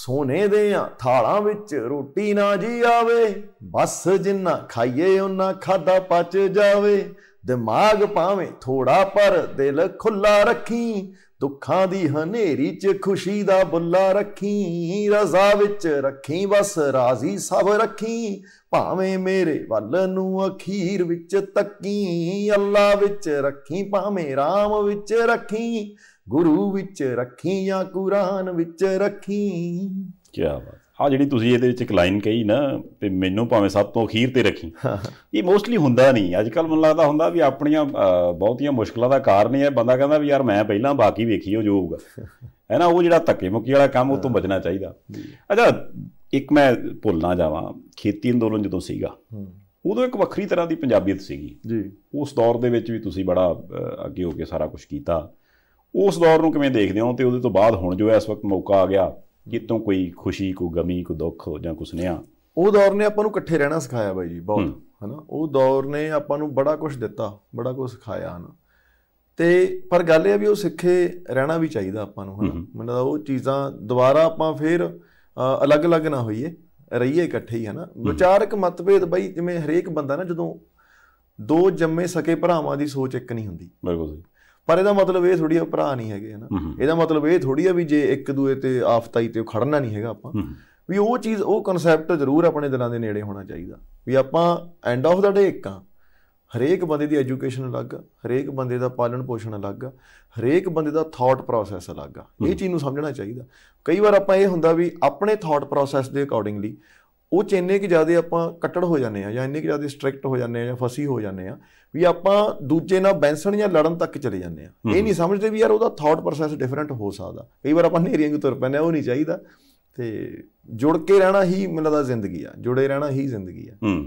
ਸੋਨੇ ਦੇ ਆ ਥਾਲਾਂ ਵਿੱਚ ਰੋਟੀ ਨਾ ਜੀ ਆਵੇ ਬਸ ਜਿੰਨਾ ਖਾਈਏ ਉਹਨਾਂ ਖਾਦਾ ਪਚ ਜਾਵੇ ਦਿਮਾਗ ਪਾਵੇਂ ਥੋੜਾ ਪਰ ਦਿਲ ਖੁੱਲਾ ਰੱਖੀ ਦੁੱਖਾਂ ਦੀ ਹਨੇਰੀ 'ਚ ਖੁਸ਼ੀ ਦਾ ਬੁੱਲਾ ਰੱਖੀ ਰਜ਼ਾ ਵਿੱਚ ਰੱਖੀ ਬਸ ਰਾਜ਼ੀ ਸਭ ਰੱਖੀ ਭਾਵੇਂ ਮੇਰੇ ਵੱਲ ਨੂੰ ਅਖੀਰ ਵਿੱਚ ਤੱਕੀ ਅੱਲਾ ਵਿੱਚ ਰੱਖੀ ਭਾਵੇਂ ਰਾਮ ਵਿੱਚ ਰੱਖੀ ਗੁਰੂ ਵਿੱਚ ਜਾਂ ਕੁਰਾਨ ਵਿੱਚ ਰੱਖੀ ਕੀ ਬਾਤ ਹਾਂ ਜਿਹੜੀ ਤੁਸੀਂ ਇਹਦੇ ਵਿੱਚ ਇੱਕ ਲਾਈਨ ਕਹੀ ਨਾ ਤੇ ਮੈਨੂੰ ਭਾਵੇਂ ਸਭ ਤੋਂ ਅਖੀਰ ਤੇ ਰੱਖੀ ਇਹ ਮੋਸਟਲੀ ਹੁੰਦਾ ਨਹੀਂ ਅੱਜ ਕੱਲ ਮੈਨੂੰ ਲੱਗਦਾ ਹੁੰਦਾ ਵੀ ਆਪਣੀਆਂ ਬਹੁਤੀਆਂ ਮੁਸ਼ਕਲਾਂ ਦਾ ਕਾਰਨ ਹੀ ਹੈ ਬੰਦਾ ਕਹਿੰਦਾ ਵੀ ਯਾਰ ਮੈਂ ਪਹਿਲਾਂ ਬਾਕੀ ਵੇਖੀ ਉਹ ਜੋ ਹੋਊਗਾ ਹੈ ਨਾ ਉਹ ਜਿਹੜਾ ਧੱਕੇ ਮੁੱਕੀ ਵਾਲਾ ਕੰਮ ਉਹ ਤੋਂ ਬਚਣਾ ਚਾਹੀਦਾ ਅੱਛਾ ਇੱਕ ਮੈਂ ਭੁੱਲ ਨਾ ਜਾਵਾਂ ਖੇਤੀ ਅੰਦੋਲਨ ਜਦੋਂ ਸੀਗਾ ਉਦੋਂ ਇੱਕ ਵੱਖਰੀ ਤਰ੍ਹਾਂ ਦੀ ਪੰਜਾਬੀਅਤ ਸੀਗੀ ਜੀ ਉਸ ਦੌਰ ਦੇ ਵਿੱਚ ਵੀ ਤੁਸੀਂ ਬੜਾ ਅੱਗੇ ਹੋ ਕੇ ਸਾਰਾ ਕੁਝ ਕੀਤਾ ਉਸ ਦੌਰ ਨੂੰ ਕਿਵੇਂ ਦੇਖਦੇ ਹੋ ਤੇ ਉਹਦੇ ਤੋਂ ਬਾਅਦ ਹੁਣ ਜੋ ਇਸ ਵਕਤ ਮੌਕਾ ਆ ਗਿਆ ਜਿੱਤੋਂ ਕੋਈ ਖੁਸ਼ੀ ਕੋਈ ਗਮੀ ਕੋ ਦੁੱਖ ਜਾਂ ਕੁਛ ਨਿਆ ਉਹ ਦੌਰ ਨੇ ਆਪਾਂ ਨੂੰ ਇਕੱਠੇ ਰਹਿਣਾ ਸਿਖਾਇਆ ਬਾਈ ਜੀ ਬਹੁਤ ਹਨਾ ਉਹ ਦੌਰ ਨੇ ਆਪਾਂ ਨੂੰ ਬੜਾ ਕੁਝ ਦਿੱਤਾ ਬੜਾ ਕੁਝ ਸਿਖਾਇਆ ਹਨਾ ਤੇ ਪਰ ਗੱਲ ਇਹ ਆ ਵੀ ਉਹ ਸਿੱਖੇ ਰਹਿਣਾ ਵੀ ਚਾਹੀਦਾ ਆਪਾਂ ਨੂੰ ਹਨਾ ਮੈਨੂੰ ਉਹ ਚੀਜ਼ਾਂ ਦੁਬਾਰਾ ਆਪਾਂ ਫੇਰ ਅਲੱਗ-ਅਲੱਗ ਨਾ ਹੋਈਏ ਰਹੀਏ ਇਕੱਠੇ ਹੀ ਹਨਾ ਵਿਚਾਰਕ ਮਤਭੇਦ ਬਾਈ ਜਿਵੇਂ ਹਰੇਕ ਬੰਦਾ ਨਾ ਜਦੋਂ ਦੋ ਜੰਮੇ ਸਕੇ ਭਰਾਵਾਂ ਦੀ ਸੋਚ ਇੱਕ ਨਹੀਂ ਹੁੰਦੀ ਬਿਲਕੁਲ ਜੀ ਪਰ ਇਹਦਾ ਮਤਲਬ ਇਹ ਥੋੜੀ ਆ ਭਰਾ ਨਹੀਂ ਹੈਗੇ ਹਨਾ ਇਹਦਾ ਮਤਲਬ ਇਹ ਥੋੜੀ ਆ ਵੀ ਜੇ ਇੱਕ ਦੂਏ ਤੇ ਆਫਤਾਈ ਤੇ ਖੜਨਾ ਨਹੀਂ ਹੈਗਾ ਆਪਾਂ ਵੀ ਉਹ ਚੀਜ਼ ਉਹ ਕਨਸੈਪਟ ਜ਼ਰੂਰ ਆਪਣੇ ਦਿਲਾਂ ਦੇ ਨੇੜੇ ਹੋਣਾ ਚਾਹੀਦਾ ਵੀ ਆਪਾਂ ਐਂਡ ਆਫ ਦਾ ਡੇ ਇੱਕ ਆ ਹਰੇਕ ਬੰਦੇ ਦੀ ਐਜੂਕੇਸ਼ਨ ਅਲੱਗ ਆ ਹਰੇਕ ਬੰਦੇ ਦਾ ਪਾਲਣ ਪੋਸ਼ਣ ਅਲੱਗ ਆ ਹਰੇਕ ਬੰਦੇ ਦਾ ਥਾਟ ਪ੍ਰੋਸੈਸ ਅਲੱਗ ਆ ਇਹ ਚੀਜ਼ ਨੂੰ ਸਮਝਣਾ ਚਾਹੀਦਾ ਕਈ ਵਾਰ ਆਪਾਂ ਇਹ ਹੁੰਦਾ ਵੀ ਆਪਣੇ ਥਾਟ ਪ੍ਰੋਸੈਸ ਦੇ ਅਕੋਰਡਿੰਗਲੀ ਉਹ ਚ ਇੰਨੇ ਕਿ ਜਿਆਦਾ ਆਪਾਂ ਕੱਟੜ ਹੋ ਜਾਂਦੇ ਆ ਜਾਂ ਇੰਨੇ ਕਿ ਜਿਆਦਾ ਸਟ੍ਰਿਕਟ ਹੋ ਜਾਂਦੇ ਆ ਜਾਂ ਫਸੀ ਹੋ ਜਾਂਦੇ ਆ ਵੀ ਆਪਾਂ ਦੂਜੇ ਨਾਲ ਬੈਂਸਣ ਜਾਂ ਲੜਨ ਤੱਕ ਚਲੇ ਜਾਂਦੇ ਆ ਇਹ ਨਹੀਂ ਸਮਝਦੇ ਵੀ ਯਾਰ ਉਹਦਾ ਥਾਟ ਪ੍ਰੋਸੈਸ ਡਿਫਰੈਂਟ ਹੋ ਸਕਦਾ ਕਈ ਵਾਰ ਆਪਾਂ ਨੇਰੀਆਂ ਨੂੰ ਤੁਰ ਪੈਂਦੇ ਆ ਉਹ ਨਹੀਂ ਚਾਹੀਦਾ ਤੇ ਜੁੜ ਕੇ ਰਹਿਣਾ ਹੀ ਮਨ ਦਾ ਜ਼ਿੰਦਗੀ ਆ ਜੁੜੇ ਰਹਿਣਾ ਹੀ ਜ਼ਿੰਦਗੀ ਆ ਹੂੰ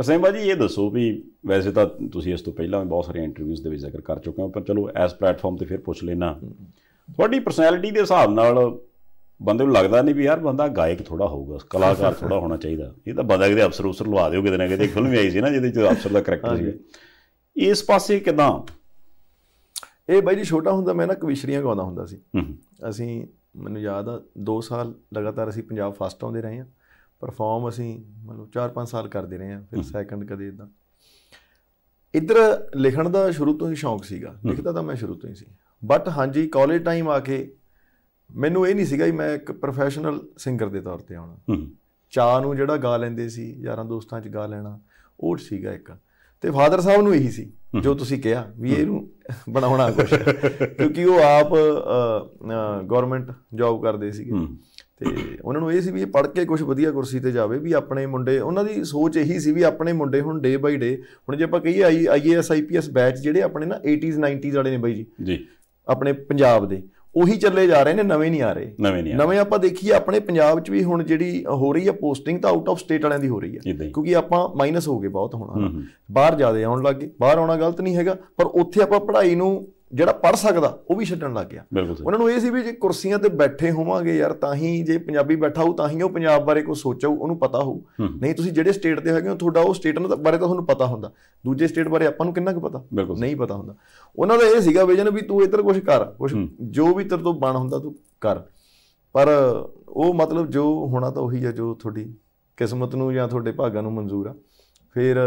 ਰਸੇਮ ਬਾਜੀ ਇਹ ਦੱਸੋ ਵੀ ਵੈਸੇ ਤਾਂ ਤੁਸੀਂ ਇਸ ਤੋਂ ਪਹਿਲਾਂ ਬਹੁਤ ਸਾਰੇ ਇੰਟਰਵਿਊਜ਼ ਦੇ ਵਿੱਚ ਜ਼ਿਕਰ ਕਰ ਚੁੱਕੇ ਹੋ ਪਰ ਚਲੋ ਇਸ ਪਲੇਟਫਾਰਮ ਤੇ ਫਿਰ ਪੁੱਛ ਲੈਣਾ ਤੁਹਾਡੀ ਪਰਸਨੈਲਿਟੀ ਦੇ ਹਿਸਾਬ ਨਾਲ ਬੰਦੇ ਨੂੰ ਲੱਗਦਾ ਨਹੀਂ ਵੀ ਯਾਰ ਬੰਦਾ ਗਾਇਕ ਥੋੜਾ ਹੋਊਗਾ ਕਲਾਕਾਰ ਥੋੜਾ ਹੋਣਾ ਚਾਹੀਦਾ ਇਹ ਤਾਂ ਬੰਦਾ ਕਿਤੇ ਅਫਸਰ ਉਸਰ ਲਵਾ ਦਿਓ ਕਿਤੇ ਨਾ ਕਿਤੇ ਫਿਲਮ ਆਈ ਸੀ ਨਾ ਜਿਹਦੇ ਚ ਅਫਸਰ ਦਾ ਕਰੈਕਟਰ ਸੀ ਇਸ ਪਾਸੇ ਕਿਦਾਂ ਇਹ ਬਾਈ ਜੀ ਛੋਟਾ ਹੁੰਦਾ ਮੈਂ ਨਾ ਕਵਿਸ਼ਰੀਆਂ ਗਾਉਂਦਾ ਹੁੰਦਾ ਸੀ ਅਸੀਂ ਮੈਨੂੰ ਯਾਦ ਆ 2 ਸਾਲ ਲਗਾਤਾਰ ਅਸੀਂ ਪੰਜਾਬ ਫਸਟ ਆਉਂਦੇ ਰਹੇ ਹਾਂ ਪਰਫਾਰਮ ਅਸੀਂ ਮਤਲਬ 4-5 ਸਾਲ ਕਰਦੇ ਰਹੇ ਹਾਂ ਫਿਰ ਸੈਕੰਡ ਕਦੇ ਇਦਾਂ ਇਧਰ ਲਿਖਣ ਦਾ ਸ਼ੁਰੂ ਤੋਂ ਹੀ ਸ਼ੌਂਕ ਸੀਗਾ ਲਿਖਦਾ ਤਾਂ ਮੈਂ ਸ਼ੁਰੂ ਤੋਂ ਹੀ ਸੀ ਬਟ ਹਾਂਜੀ ਕਾਲਜ ਟਾਈਮ ਆ ਕੇ ਮੈਨੂੰ ਇਹ ਨਹੀਂ ਸੀਗਾ ਕਿ ਮੈਂ ਇੱਕ ਪ੍ਰੋਫੈਸ਼ਨਲ ਸਿੰਗਰ ਦੇ ਤੌਰ ਤੇ ਆਉਣਾ ਚਾਹ ਨੂੰ ਜਿਹੜਾ ਗਾ ਲੈਂਦੇ ਸੀ ਯਾਰਾਂ ਦੋਸਤਾਂ 'ਚ ਗਾ ਲੈਣਾ ਉਹ ਸੀਗਾ ਇੱਕ ਤੇ ਫਾਦਰ ਸਾਹਿਬ ਨੂੰ ਇਹੀ ਸੀ ਜੋ ਤੁਸੀਂ ਕਿਹਾ ਵੀ ਇਹਨੂੰ ਬਣਾਉਣਾ ਕੁਝ ਕਿਉਂਕਿ ਉਹ ਆਪ ਗਵਰਨਮੈਂਟ ਜੌਬ ਕਰਦੇ ਸੀਗੇ ਤੇ ਉਹਨਾਂ ਨੂੰ ਇਹ ਸੀ ਵੀ ਇਹ ਪੜ੍ਹ ਕੇ ਕੁਝ ਵਧੀਆ ਕੁਰਸੀ ਤੇ ਜਾਵੇ ਵੀ ਆਪਣੇ ਮੁੰਡੇ ਉਹਨਾਂ ਦੀ ਸੋਚ ਇਹੀ ਸੀ ਵੀ ਆਪਣੇ ਮੁੰਡੇ ਹੁਣ ਡੇ ਬਾਈ ਡੇ ਹੁਣ ਜੇ ਆਪਾਂ ਕਹੀਏ ਆਈਏਐਸ ਆਈਪੀਐਸ ਬੈਚ ਜਿਹੜੇ ਆਪਣੇ ਨਾ 80s 90s ਵਾਲੇ ਨੇ ਬਾਈ ਜੀ ਜੀ ਆਪਣੇ ਪੰਜਾਬ ਦੇ ਉਹੀ ਚੱਲੇ ਜਾ ਰਹੇ ਨੇ ਨਵੇਂ ਨਹੀਂ ਆ ਰਹੇ ਨਵੇਂ ਨਹੀਂ ਨਵੇਂ ਆਪਾਂ ਦੇਖੀਏ ਆਪਣੇ ਪੰਜਾਬ 'ਚ ਵੀ ਹੁਣ ਜਿਹੜੀ ਹੋ ਰਹੀ ਹੈ ਪੋਸਟਿੰਗ ਤਾਂ ਆਊਟ ਆਫ ਸਟੇਟ ਵਾਲਿਆਂ ਦੀ ਹੋ ਰਹੀ ਹੈ ਕਿਉਂਕਿ ਆਪਾਂ ਮਾਈਨਸ ਹੋ ਗਏ ਬਹੁਤ ਹੁਣ ਬਾਹਰ ਜਾਦੇ ਆਉਣ ਲੱਗੇ ਬਾਹਰ ਆਉਣਾ ਗਲਤ ਨਹੀਂ ਹੈਗਾ ਪਰ ਉੱਥੇ ਆਪਾਂ ਪੜ੍ਹਾਈ ਨੂੰ ਜਿਹੜਾ ਪੜ ਸਕਦਾ ਉਹ ਵੀ ਛੱਡਣ ਲੱਗ ਗਿਆ ਉਹਨਾਂ ਨੂੰ ਇਹ ਸੀ ਵੀ ਜੇ ਕੁਰਸੀਆਂ ਤੇ ਬੈਠੇ ਹੋਵਾਂਗੇ ਯਾਰ ਤਾਂ ਹੀ ਜੇ ਪੰਜਾਬੀ ਬੈਠਾ ਹੋ ਤਾਂ ਹੀ ਉਹ ਪੰਜਾਬ ਬਾਰੇ ਕੁਝ ਸੋਚਾਉ ਉਹਨੂੰ ਪਤਾ ਹੋ ਨਹੀਂ ਤੁਸੀਂ ਜਿਹੜੇ ਸਟੇਟ ਤੇ ਹੈਗੇ ਹੋ ਤੁਹਾਡਾ ਉਹ ਸਟੇਟ ਬਾਰੇ ਤਾਂ ਤੁਹਾਨੂੰ ਪਤਾ ਹੁੰਦਾ ਦੂਜੇ ਸਟੇਟ ਬਾਰੇ ਆਪਾਂ ਨੂੰ ਕਿੰਨਾ ਕੁ ਪਤਾ ਨਹੀਂ ਪਤਾ ਹੁੰਦਾ ਉਹਨਾਂ ਦਾ ਇਹ ਸੀਗਾ ਵਿਜਨ ਵੀ ਤੂੰ ਇੱਧਰ ਕੁਝ ਕਰ ਕੁਝ ਜੋ ਵੀ ਤੇਰੇ ਤੋਂ ਬਣ ਹੁੰਦਾ ਤੂੰ ਕਰ ਪਰ ਉਹ ਮਤਲਬ ਜੋ ਹੋਣਾ ਤਾਂ ਉਹੀ ਹੈ ਜੋ ਤੁਹਾਡੀ ਕਿਸਮਤ ਨੂੰ ਜਾਂ ਤੁਹਾਡੇ ਭਾਗਾਂ ਨੂੰ ਮਨਜ਼ੂਰ ਆ ਫਿਰ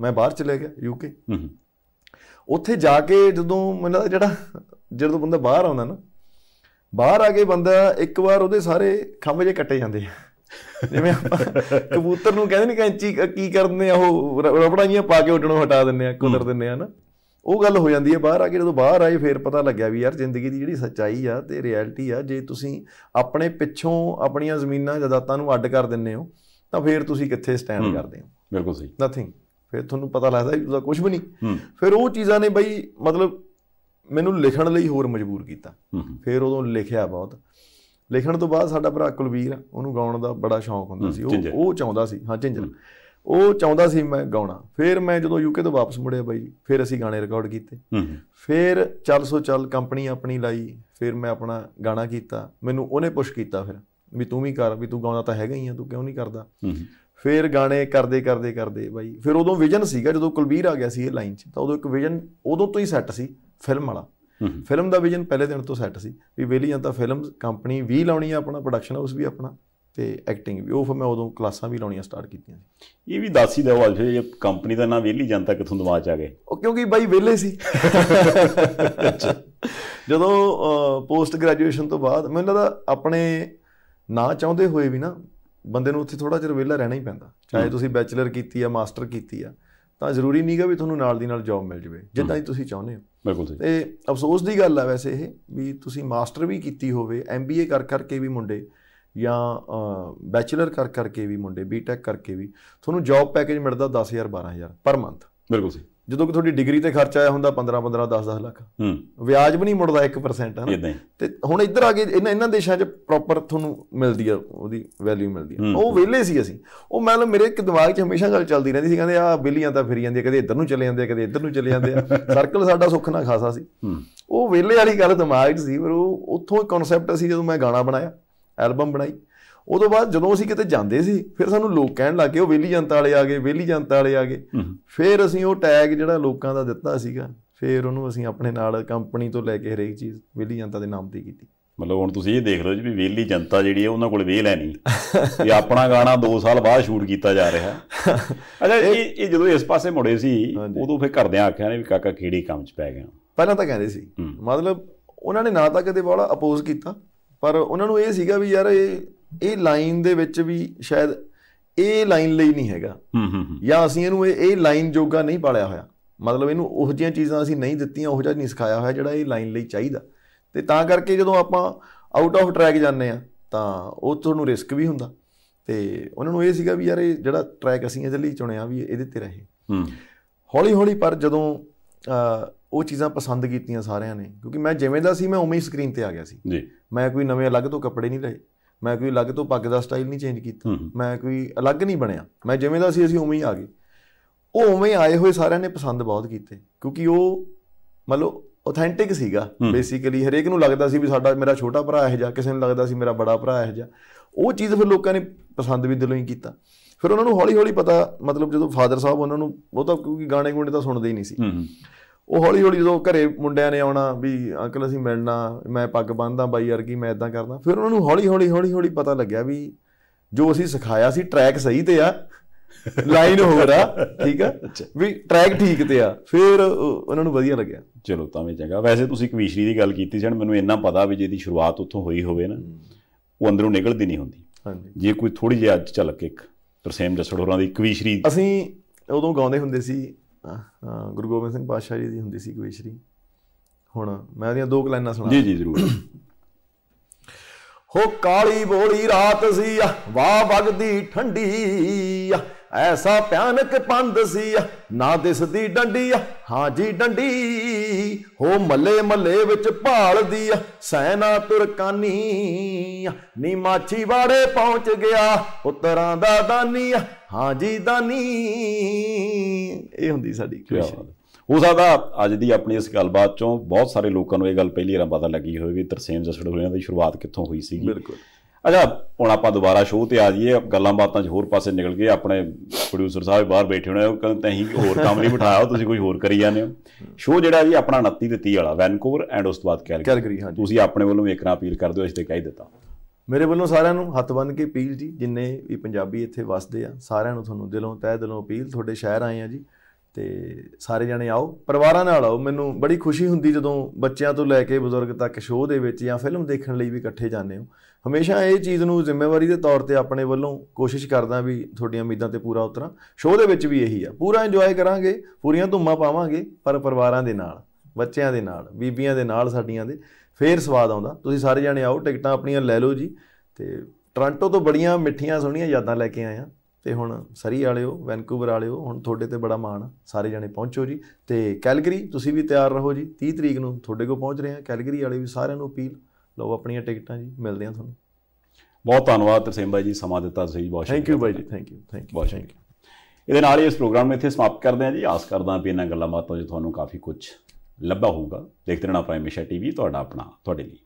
ਮੈਂ ਬਾਹਰ ਚਲੇ ਗਿਆ ਯੂਕੇ ਉੱਥੇ ਜਾ ਕੇ ਜਦੋਂ ਮੈਨੂੰ ਜਿਹੜਾ ਜਦੋਂ ਬੰਦਾ ਬਾਹਰ ਆਉਂਦਾ ਨਾ ਬਾਹਰ ਆ ਕੇ ਬੰਦਾ ਇੱਕ ਵਾਰ ਉਹਦੇ ਸਾਰੇ ਖੰਭ ਜੇ ਕੱਟੇ ਜਾਂਦੇ ਆ ਜਿਵੇਂ ਆਪਾਂ ਕਬੂਤਰ ਨੂੰ ਕਹਿੰਦੇ ਨਹੀਂ ਕੈਂਚੀ ਕੀ ਕਰਦੇ ਆ ਉਹ ਰਬੜਾਂ ਜੀਆਂ ਪਾ ਕੇ ਉੱਡਣੋਂ ਹਟਾ ਦਿੰਦੇ ਆ ਕੁਦਰ ਦਿੰਦੇ ਆ ਨਾ ਉਹ ਗੱਲ ਹੋ ਜਾਂਦੀ ਹੈ ਬਾਹਰ ਆ ਕੇ ਜਦੋਂ ਬਾਹਰ ਆਏ ਫੇਰ ਪਤਾ ਲੱਗਿਆ ਵੀ ਯਾਰ ਜ਼ਿੰਦਗੀ ਦੀ ਜਿਹੜੀ ਸੱਚਾਈ ਆ ਤੇ ਰਿਐਲਿਟੀ ਆ ਜੇ ਤੁਸੀਂ ਆਪਣੇ ਪਿੱਛੋਂ ਆਪਣੀਆਂ ਜ਼ਮੀਨਾਂ ਜਾਇਦਾਦਾਂ ਨੂੰ ਅੱਡ ਕਰ ਦਿੰਨੇ ਹੋ ਤਾਂ ਫੇਰ ਤੁਸੀਂ ਕਿੱਥੇ ਸਟੈਂਡ ਕਰਦੇ ਹੋ ਬਿਲਕੁਲ ਸਹੀ ਨਥਿੰਗ ਫਿਰ ਤੁਹਾਨੂੰ ਪਤਾ ਲੱਗਦਾ ਉਹਦਾ ਕੁਝ ਵੀ ਨਹੀਂ ਫਿਰ ਉਹ ਚੀਜ਼ਾਂ ਨੇ ਬਈ ਮਤਲਬ ਮੈਨੂੰ ਲਿਖਣ ਲਈ ਹੋਰ ਮਜਬੂਰ ਕੀਤਾ ਫਿਰ ਉਦੋਂ ਲਿਖਿਆ ਬਹੁਤ ਲਿਖਣ ਤੋਂ ਬਾਅਦ ਸਾਡਾ ਭਰਾ ਕੁਲਵੀਰ ਉਹਨੂੰ ਗਾਉਣ ਦਾ ਬੜਾ ਸ਼ੌਂਕ ਹੁੰਦਾ ਸੀ ਉਹ ਉਹ ਚਾਹੁੰਦਾ ਸੀ ਹਾਂ ਝਿੰਜਰ ਉਹ ਚਾਹੁੰਦਾ ਸੀ ਮੈਂ ਗਾਉਣਾ ਫਿਰ ਮੈਂ ਜਦੋਂ ਯੂਕੇ ਤੋਂ ਵਾਪਸ ਮੁੜਿਆ ਬਾਈ ਫਿਰ ਅਸੀਂ ਗਾਣੇ ਰਿਕਾਰਡ ਕੀਤੇ ਫਿਰ ਚੱਲ ਸੋ ਚੱਲ ਕੰਪਨੀ ਆਪਣੀ ਲਾਈ ਫਿਰ ਮੈਂ ਆਪਣਾ ਗਾਣਾ ਕੀਤਾ ਮੈਨੂੰ ਉਹਨੇ ਪੁਸ਼ ਕੀਤਾ ਫਿਰ ਵੀ ਤੂੰ ਵੀ ਕਰ ਵੀ ਤੂੰ ਗਾਉਂਦਾ ਤਾਂ ਹੈਗਾ ਹੀ ਆ ਤੂੰ ਕਿਉਂ ਨਹੀਂ ਕਰਦਾ ਫਿਰ ਗਾਣੇ ਕਰਦੇ ਕਰਦੇ ਕਰਦੇ ਬਾਈ ਫਿਰ ਉਦੋਂ ਵਿਜ਼ਨ ਸੀਗਾ ਜਦੋਂ ਕੁਲਬੀਰ ਆ ਗਿਆ ਸੀ ਇਹ ਲਾਈਨ 'ਚ ਤਾਂ ਉਦੋਂ ਇੱਕ ਵਿਜ਼ਨ ਉਦੋਂ ਤੋਂ ਹੀ ਸੈੱਟ ਸੀ ਫਿਲਮ ਵਾਲਾ ਫਿਲਮ ਦਾ ਵਿਜ਼ਨ ਪਹਿਲੇ ਦਿਨ ਤੋਂ ਸੈੱਟ ਸੀ ਵੀ ਵੇਲੀ ਜਾਂ ਤਾਂ ਫਿਲਮ ਕੰਪਨੀ ਵੀ ਲਾਉਣੀ ਆ ਆਪਣਾ ਪ੍ਰੋਡਕਸ਼ਨ ਹਾਊਸ ਵੀ ਆਪਣਾ ਤੇ ਐਕਟਿੰਗ ਵੀ ਉਹ ਫਿਰ ਮੈਂ ਉਦੋਂ ਕਲਾਸਾਂ ਵੀ ਲਾਉਣੀਆਂ ਸਟਾਰਟ ਕੀਤੀਆਂ ਸੀ ਇਹ ਵੀ ਦਾਸੀ ਦਾ ਦਿਓ ਫਿਰ ਜੇ ਕੰਪਨੀ ਦਾ ਨਾਮ ਵੇਲੀ ਜਨਤਾ ਕਿਥੋਂ ਦਿਮਾਗ ਚ ਆ ਗਏ ਉਹ ਕਿਉਂਕਿ ਬਾਈ ਵੇਲੇ ਸੀ ਜਦੋਂ ਪੋਸਟ ਗ੍ਰੈਜੂਏਸ਼ਨ ਤੋਂ ਬਾਅਦ ਮੈਨੂੰ ਲੱਗਦਾ ਆਪਣੇ ਨਾ ਚਾਹੁੰਦੇ ਹੋਏ ਵੀ ਨਾ ਬੰਦੇ ਨੂੰ ਉੱਥੇ ਥੋੜਾ ਜਿਹਾ ਵਿਹਲਾ ਰਹਿਣਾ ਹੀ ਪੈਂਦਾ ਚਾਹੇ ਤੁਸੀਂ ਬੈਚਲਰ ਕੀਤੀ ਆ ਮਾਸਟਰ ਕੀਤੀ ਆ ਤਾਂ ਜ਼ਰੂਰੀ ਨਹੀਂਗਾ ਵੀ ਤੁਹਾਨੂੰ ਨਾਲ ਦੀ ਨਾਲ ਜੌਬ ਮਿਲ ਜਵੇ ਜਿੱਦਾਂ ਹੀ ਤੁਸੀਂ ਚਾਹੁੰਦੇ ਹੋ ਬਿਲਕੁਲ ਸਹੀ ਤੇ ਅਫਸੋਸ ਦੀ ਗੱਲ ਆ ਵੈਸੇ ਇਹ ਵੀ ਤੁਸੀਂ ਮਾਸਟਰ ਵੀ ਕੀਤੀ ਹੋਵੇ ਐਮਬੀਏ ਕਰ ਕਰਕੇ ਵੀ ਮੁੰਡੇ ਜਾਂ ਬੈਚਲਰ ਕਰ ਕਰਕੇ ਵੀ ਮੁੰਡੇ ਬੀਟੈਕ ਕਰਕੇ ਵੀ ਤੁਹਾਨੂੰ ਜੌਬ ਪੈਕੇਜ ਮਿਲਦਾ 10000 12000 ਪਰ ਮੰਥ ਬਿਲਕੁਲ ਸਹੀ ਜਦੋਂ ਕਿ ਤੁਹਾਡੀ ਡਿਗਰੀ ਤੇ ਖਰਚ ਆਇਆ ਹੁੰਦਾ 15 15 10 10 ਲੱਖ ਹੂੰ ਵਿਆਜ ਵੀ ਨਹੀਂ ਮੁੜਦਾ 1% ਨਾ ਤੇ ਹੁਣ ਇੱਧਰ ਆ ਕੇ ਇਹਨਾਂ ਇਹਨਾਂ ਦੇਸ਼ਾਂ 'ਚ ਪ੍ਰੋਪਰ ਤੁਹਾਨੂੰ ਮਿਲਦੀ ਆ ਉਹਦੀ ਵੈਲਿਊ ਮਿਲਦੀ ਆ ਉਹ ਵਿਹਲੇ ਸੀ ਅਸੀਂ ਉਹ ਲੋ ਮੇਰੇ ਇੱਕ ਦਿਮਾਗ 'ਚ ਹਮੇਸ਼ਾ ਗੱਲ ਚੱਲਦੀ ਰਹਿੰਦੀ ਸੀ ਕਹਿੰਦੇ ਆ ਬਿੱਲੀਆਂ ਤਾਂ ਫਿਰ ਜਾਂਦੀਆਂ ਕਦੇ ਇੱਧਰ ਨੂੰ ਚਲੇ ਜਾਂਦੇ ਆ ਕਦੇ ਇੱਧਰ ਨੂੰ ਚਲੇ ਜਾਂਦੇ ਆ ਸਰਕਲ ਸਾਡਾ ਸੁੱਖ ਨਾ ਖਾਸਾ ਸੀ ਹੂੰ ਉਹ ਵਿਹਲੇ ਵਾਲੀ ਗੱਲ ਦਿਮਾਗ 'ਚ ਸੀ ਪਰ ਉਹ ਉੱਥੋਂ ਇੱਕ ਕਨਸੈਪਟ ਸੀ ਜਦੋਂ ਮੈਂ ਗਾਣਾ ਬਣਾਇਆ ਐਲਬਮ ਬਣਾਈ ਉਦੋਂ ਬਾਅਦ ਜਦੋਂ ਅਸੀਂ ਕਿਤੇ ਜਾਂਦੇ ਸੀ ਫਿਰ ਸਾਨੂੰ ਲੋਕ ਕਹਿਣ ਲੱਗੇ ਉਹ ਵੇਲੀ ਜਨਤਾ ਵਾਲੇ ਆ ਗਏ ਵੇਲੀ ਜਨਤਾ ਵਾਲੇ ਆ ਗਏ ਫਿਰ ਅਸੀਂ ਉਹ ਟੈਗ ਜਿਹੜਾ ਲੋਕਾਂ ਦਾ ਦਿੱਤਾ ਸੀਗਾ ਫਿਰ ਉਹਨੂੰ ਅਸੀਂ ਆਪਣੇ ਨਾਲ ਕੰਪਨੀ ਤੋਂ ਲੈ ਕੇ ਹਰੇਕ ਚੀਜ਼ ਵੇਲੀ ਜਨਤਾ ਦੇ ਨਾਮ ਤੇ ਕੀਤੀ ਮਤਲਬ ਹੁਣ ਤੁਸੀਂ ਇਹ ਦੇਖ ਰਹੇ ਹੋ ਜੀ ਵੀ ਵੇਲੀ ਜਨਤਾ ਜਿਹੜੀ ਹੈ ਉਹਨਾਂ ਕੋਲ ਵੇਲ ਹੈ ਨਹੀਂ ਇਹ ਆਪਣਾ ਗਾਣਾ 2 ਸਾਲ ਬਾਅਦ ਸ਼ੂਟ ਕੀਤਾ ਜਾ ਰਿਹਾ ਅੱਛਾ ਇਹ ਇਹ ਜਦੋਂ ਇਸ ਪਾਸੇ ਮੁੜੇ ਸੀ ਉਦੋਂ ਫਿਰ ਕਰਦਿਆਂ ਆਖਿਆ ਨੇ ਵੀ ਕਾਕਾ ਕਿਹੜੀ ਕੰਮ 'ਚ ਪੈ ਗਿਆ ਪਹਿਲਾਂ ਤਾਂ ਕਹਿੰਦੇ ਸੀ ਮਤਲਬ ਉਹਨਾਂ ਨੇ ਨਾ ਤਾਂ ਕਦੇ ਬੜਾ ਅਪੋਜ਼ ਕੀਤਾ ਪਰ ਉਹਨਾਂ ਨੂੰ ਇਹ ਸੀਗਾ ਵੀ ਯਾਰ ਇਹ ਇਹ ਲਾਈਨ ਦੇ ਵਿੱਚ ਵੀ ਸ਼ਾਇਦ ਇਹ ਲਾਈਨ ਲਈ ਨਹੀਂ ਹੈਗਾ ਹੂੰ ਹੂੰ ਜਾਂ ਅਸੀਂ ਇਹਨੂੰ ਇਹ ਇਹ ਲਾਈਨ ਜੋਗਾ ਨਹੀਂ ਪਾਲਿਆ ਹੋਇਆ ਮਤਲਬ ਇਹਨੂੰ ਉਹ ਜਿਹੀਆਂ ਚੀਜ਼ਾਂ ਅਸੀਂ ਨਹੀਂ ਦਿੱਤੀਆਂ ਉਹ ਜਿਹਾ ਨਹੀਂ ਸਿਖਾਇਆ ਹੋਇਆ ਜਿਹੜਾ ਇਹ ਲਾਈਨ ਲਈ ਚਾਹੀਦਾ ਤੇ ਤਾਂ ਕਰਕੇ ਜਦੋਂ ਆਪਾਂ ਆਊਟ ਆਫ ਟਰੈਕ ਜਾਂਦੇ ਆ ਤਾਂ ਉਹ ਤੁਹਾਨੂੰ ਰਿਸਕ ਵੀ ਹੁੰਦਾ ਤੇ ਉਹਨਾਂ ਨੂੰ ਇਹ ਸੀਗਾ ਵੀ ਯਾਰ ਇਹ ਜਿਹੜਾ ਟਰੈਕ ਅਸੀਂ ਇਹਦੇ ਲਈ ਚੁਣਿਆ ਵੀ ਇਹਦੇ ਤੇ ਰਹੇ ਹੂੰ ਹੌਲੀ ਹੌਲੀ ਪਰ ਜਦੋਂ ਉਹ ਚੀਜ਼ਾਂ ਪਸੰਦ ਕੀਤੀਆਂ ਸਾਰਿਆਂ ਨੇ ਕਿਉਂਕਿ ਮੈਂ ਜਿਵੇਂ ਦਾ ਸੀ ਮੈਂ ਉਵੇਂ ਹੀ ਸਕਰੀਨ ਤੇ ਆ ਗਿਆ ਸੀ ਜੀ ਮੈਂ ਕੋਈ ਨਵੇਂ ਅਲੱਗ ਤੋਂ ਕੱਪੜੇ ਨਹੀਂ ਲਏ ਮੈਂ ਕੋਈ ਅਲੱਗ ਤੋਂ ਪੱਗ ਦਾ ਸਟਾਈਲ ਨਹੀਂ ਚੇਂਜ ਕੀਤਾ ਮੈਂ ਕੋਈ ਅਲੱਗ ਨਹੀਂ ਬਣਿਆ ਮੈਂ ਜਿਵੇਂ ਦਾ ਸੀ ਅਸੀਂ ਉਵੇਂ ਹੀ ਆ ਗਏ ਉਹ ਉਵੇਂ ਆਏ ਹੋਏ ਸਾਰਿਆਂ ਨੇ ਪਸੰਦ ਬਹੁਤ ਕੀਤੇ ਕਿਉਂਕਿ ਉਹ ਮਤਲਬ ਆਥੈਂਟਿਕ ਸੀਗਾ ਬੇਸਿਕਲੀ ਹਰੇਕ ਨੂੰ ਲੱਗਦਾ ਸੀ ਵੀ ਸਾਡਾ ਮੇਰਾ ਛੋਟਾ ਭਰਾ ਇਹ ਜਾ ਕਿਸੇ ਨੂੰ ਲੱਗਦਾ ਸੀ ਮੇਰਾ ਬੜਾ ਭਰਾ ਇਹ ਜਾ ਉਹ ਚੀਜ਼ ਫਿਰ ਲੋਕਾਂ ਨੇ ਪਸੰਦ ਵੀ ਦਿਲੋਂ ਹੀ ਕੀਤਾ ਫਿਰ ਉਹਨਾਂ ਨੂੰ ਹੌਲੀ ਹੌਲੀ ਪਤਾ ਮਤਲਬ ਜਦੋਂ ਫਾਦਰ ਸਾਹਿਬ ਉਹਨਾਂ ਨੂੰ ਉਹ ਤਾਂ ਕਿਉਂਕਿ ਗਾਣੇ ਗੁਣੇ ਤਾਂ ਸੁਣਦੇ ਹੀ ਨਹੀਂ ਸੀ ਉਹ ਹੌਲੀ ਹੌਲੀ ਜਦੋਂ ਘਰੇ ਮੁੰਡਿਆਂ ਨੇ ਆਉਣਾ ਵੀ ਅੰਕਲ ਅਸੀਂ ਮਿਲਣਾ ਮੈਂ ਪੱਗ ਬੰਨਦਾ ਬਾਈ ਯਾਰ ਕੀ ਮੈਂ ਇਦਾਂ ਕਰਦਾ ਫਿਰ ਉਹਨਾਂ ਨੂੰ ਹੌਲੀ ਹੌਲੀ ਹੌਲੀ ਹੌਲੀ ਪਤਾ ਲੱਗਿਆ ਵੀ ਜੋ ਅਸੀਂ ਸਿਖਾਇਆ ਸੀ ਟਰੈਕ ਸਹੀ ਤੇ ਆ ਲਾਈਨ ਹੋਰ ਆ ਠੀਕ ਆ ਵੀ ਟਰੈਕ ਠੀਕ ਤੇ ਆ ਫਿਰ ਉਹਨਾਂ ਨੂੰ ਵਧੀਆ ਲੱਗਿਆ ਚਲੋ ਤਾਂ ਵੀ ਚੰਗਾ ਵੈਸੇ ਤੁਸੀਂ ਕਵੀਸ਼ਰੀ ਦੀ ਗੱਲ ਕੀਤੀ ਸੀ ਮੈਨੂੰ ਇੰਨਾ ਪਤਾ ਵੀ ਜਿਹਦੀ ਸ਼ੁਰੂਆਤ ਉੱਥੋਂ ਹੋਈ ਹੋਵੇ ਨਾ ਉਹ ਅੰਦਰੋਂ ਨਿਕਲਦੀ ਨਹੀਂ ਹੁੰਦੀ ਹਾਂਜੀ ਜੇ ਕੋਈ ਥੋੜੀ ਜਿਹੀ ਅੱਜ ਝਲਕ ਇੱਕ ਤਰਸੇਮ ਜਸੜ ਹੋਰਾਂ ਦੀ ਕਵੀਸ਼ਰੀ ਅਸੀਂ ਉਦੋਂ ਗਾਉਂਦੇ ਹੁੰਦੇ ਸੀ ਗੁਰੂ ਗੋਬਿੰਦ ਸਿੰਘ ਪਾਤਸ਼ਾਹ ਜੀ ਦੀ ਹੁੰਦੀ ਸੀ ਕਵੀਸ਼ਰੀ ਹੁਣ ਮੈਂ ਉਹਦੀਆਂ ਦੋ ਕਲਾਈਨਾਂ ਸੁਣਾ ਜੀ ਜੀ ਜ਼ਰੂਰ ਹੋ ਕਾਲੀ ਬੋਲੀ ਰਾਤ ਸੀ ਆ ਵਾਹ ਵਗਦੀ ਠੰਡੀ ਆ ਐਸਾ ਭਿਆਨਕ ਪੰਦ ਸੀ ਆ ਨਾ ਦਿਸਦੀ ਡੰਡੀ ਆ ਹਾਂ ਜੀ ਡੰਡੀ ਹੋ ਮੱਲੇ ਮੱਲੇ ਵਿੱਚ ਭਾਲਦੀ ਆ ਸੈਨਾ ਤੁਰਕਾਨੀ ਨੀ ਮਾਛੀ ਵਾੜੇ ਪਹੁੰਚ ਗਿਆ ਉਤਰਾਂ ਦਾ ਦਾਨੀ ਆ ਹਾਂ ਜੀ ਦਾਨੀ ਇਹ ਹੁੰਦੀ ਸਾਡੀ ਕੁਐਸਚਨ ਹੋ ਸਕਦਾ ਅੱਜ ਦੀ ਆਪਣੀ ਇਸ ਗੱਲਬਾਤ ਚੋਂ ਬਹੁਤ ਸਾਰੇ ਲੋਕਾਂ ਨੂੰ ਇਹ ਗੱਲ ਪਹਿਲੀ ਵਾਰ ਪਤਾ ਲੱਗੀ ਹੋਵੇਗੀ ਤਰਸੇਮ ਜਸੜ ਹੋਇਆਂ ਦੀ ਸ਼ੁਰੂਆਤ ਕਿੱਥੋਂ ਹੋਈ ਸੀ ਬਿਲਕੁਲ ਅੱਛਾ ਹੁਣ ਆਪਾਂ ਦੁਬਾਰਾ ਸ਼ੋਅ ਤੇ ਆ ਜਾਈਏ ਗੱਲਾਂ ਬਾਤਾਂ 'ਚ ਹੋਰ ਪਾਸੇ ਨਿਕਲ ਗਏ ਆਪਣੇ ਪ੍ਰੋਡਿਊਸਰ ਸਾਹਿਬ ਬਾਹਰ ਬੈਠੇ ਹੋਣੇ ਉਹ ਕਹਿੰਦੇ ਤੈਹੀਂ ਹੋਰ ਕੰਮ ਨਹੀਂ ਬਿਠਾਇਆ ਤੁਸੀਂ ਕੋਈ ਹੋਰ ਕਰੀ ਜਾਂਦੇ ਹੋ ਸ਼ੋਅ ਜਿਹੜਾ ਜੀ ਆਪਣਾ 29 ਤੇ 30 ਵਾਲਾ ਵੈਨਕੂਵਰ ਐਂਡ ਉਸ ਤੋਂ ਬਾਅਦ ਕੈਲਗਰੀ ਤੁਸੀਂ ਆਪਣੇ ਵੱਲੋਂ ਇੱਕ ਨਾ ਅਪੀਲ ਕਰਦੇ ਹੋ ਇਸ ਤੇ ਕਹਿ ਦਿੱਤਾ ਮੇਰੇ ਵੱਲੋਂ ਸਾਰਿਆਂ ਨੂੰ ਹੱਥ ਬੰਨ ਕੇ ਅਪੀਲ ਜੀ ਜਿੰਨੇ ਵੀ ਪੰਜਾਬੀ ਇੱਥੇ ਵਸਦੇ ਆ ਸਾਰਿਆਂ ਨੂੰ ਤੁਹਾਨੂੰ ਦਿਲੋਂ ਤਹਿ ਦਿਲੋਂ ਅਪੀਲ ਤੁਹਾਡੇ ਸ਼ਹਿਰ ਆਏ ਆ ਜੀ ਤੇ ਸਾਰੇ ਜਣੇ ਆਓ ਪਰਿਵਾਰਾਂ ਨਾਲ ਆਓ ਮੈਨੂੰ ਬੜੀ ਖੁਸ਼ੀ ਹੁੰਦੀ ਜਦੋਂ ਬੱਚਿਆਂ ਤੋਂ ਲੈ ਕੇ ਬਜ਼ੁਰਗ ਤੱਕ ਸ਼ੋਅ ਦੇ ਵਿੱਚ ਜਾਂ ਫਿਲਮ ਦੇਖਣ ਲਈ ਵੀ ਇਕੱਠੇ ਜਾਂਦੇ ਹੋ ਹਮੇਸ਼ਾ ਇਹ ਚੀਜ਼ ਨੂੰ ਜ਼ਿੰਮੇਵਾਰੀ ਦੇ ਤੌਰ ਤੇ ਆਪਣੇ ਵੱਲੋਂ ਕੋਸ਼ਿਸ਼ ਕਰਦਾ ਵੀ ਤੁਹਾਡੀਆਂ ਉਮੀਦਾਂ ਤੇ ਪੂਰਾ ਉਤਰਾਂ ਸ਼ੋਅ ਦੇ ਵਿੱਚ ਵੀ ਇਹੀ ਆ ਪੂਰਾ ਇੰਜੋਏ ਕਰਾਂਗੇ ਪੂਰੀਆਂ ਧੁੰਮਾਂ ਪਾਵਾਂਗੇ ਪਰ ਪਰਿਵਾਰਾਂ ਦੇ ਨਾਲ ਬੱਚਿਆਂ ਦੇ ਨਾਲ ਬੀਬੀਆਂ ਦੇ ਨਾਲ ਸਾਡੀਆਂ ਦੇ ਫੇਰ ਸਵਾਦ ਆਉਂਦਾ ਤੁਸੀਂ ਸਾਰੇ ਜਾਣੇ ਆਓ ਟਿਕਟਾਂ ਆਪਣੀਆਂ ਲੈ ਲਓ ਜੀ ਤੇ ਟੋਰਾਂਟੋ ਤੋਂ ਬੜੀਆਂ ਮਿੱਠੀਆਂ ਸੋਹਣੀਆਂ ਯਾਦਾਂ ਲੈ ਕੇ ਆਏ ਆ ਤੇ ਹੁਣ ਸਰੀ ਵਾਲਿਓ ਵੈਨਕੂਵਰ ਵਾਲਿਓ ਹੁਣ ਤੁਹਾਡੇ ਤੇ ਬੜਾ ਮਾਣ ਸਾਰੇ ਜਣੇ ਪਹੁੰਚੋ ਜੀ ਤੇ ਕੈਲਗਰੀ ਤੁਸੀਂ ਵੀ ਤਿਆਰ ਰਹੋ ਜੀ 30 ਤਰੀਕ ਨੂੰ ਤੁਹਾਡੇ ਕੋਲ ਪਹੁੰਚ ਰਹੇ ਆ ਕੈਲਗਰੀ ਵਾਲੇ ਵੀ ਸਾਰਿਆਂ ਨੂੰ ਅਪੀਲ ਲਓ ਆਪਣੀਆਂ ਟਿਕਟਾਂ ਜੀ ਮਿਲਦੇ ਆ ਤੁਹਾਨੂੰ ਬਹੁਤ ਧੰਨਵਾਦ ਤਰਸੇਮ ਬਾਈ ਜੀ ਸਮਾਂ ਦਿੱਤਾ ਸਹੀ ਬਹੁਤ ਥੈਂਕ ਯੂ ਬਾਈ ਜੀ ਥੈਂਕ ਯੂ ਥੈਂਕ ਯੂ ਬਹੁਤ ਥੈਂਕ ਯੂ ਇਹਦੇ ਨਾਲ ਹੀ ਇਸ ਪ੍ਰੋਗਰਾਮ ਨੂੰ ਇੱਥੇ ਸਮਾਪਤ ਕਰਦੇ ਹਾਂ ਜੀ ਆਸ ਕਰਦਾ ਵੀ ਇਹਨਾਂ ਗੱਲਾਂ ਬਾਤਾਂ 'ਚ ਤੁਹਾਨੂੰ ਕਾਫੀ ਕੁਝ ਲੱਭਾ ਹੋਊਗਾ ਦੇਖਦੇ ਰਹਿਣਾ ਪ੍ਰਾਈਮ ਹਮੇਸ਼ਾ ਟੀਵੀ ਤੁਹਾਡਾ ਆਪਣਾ ਤੁਹਾਡੇ ਲਈ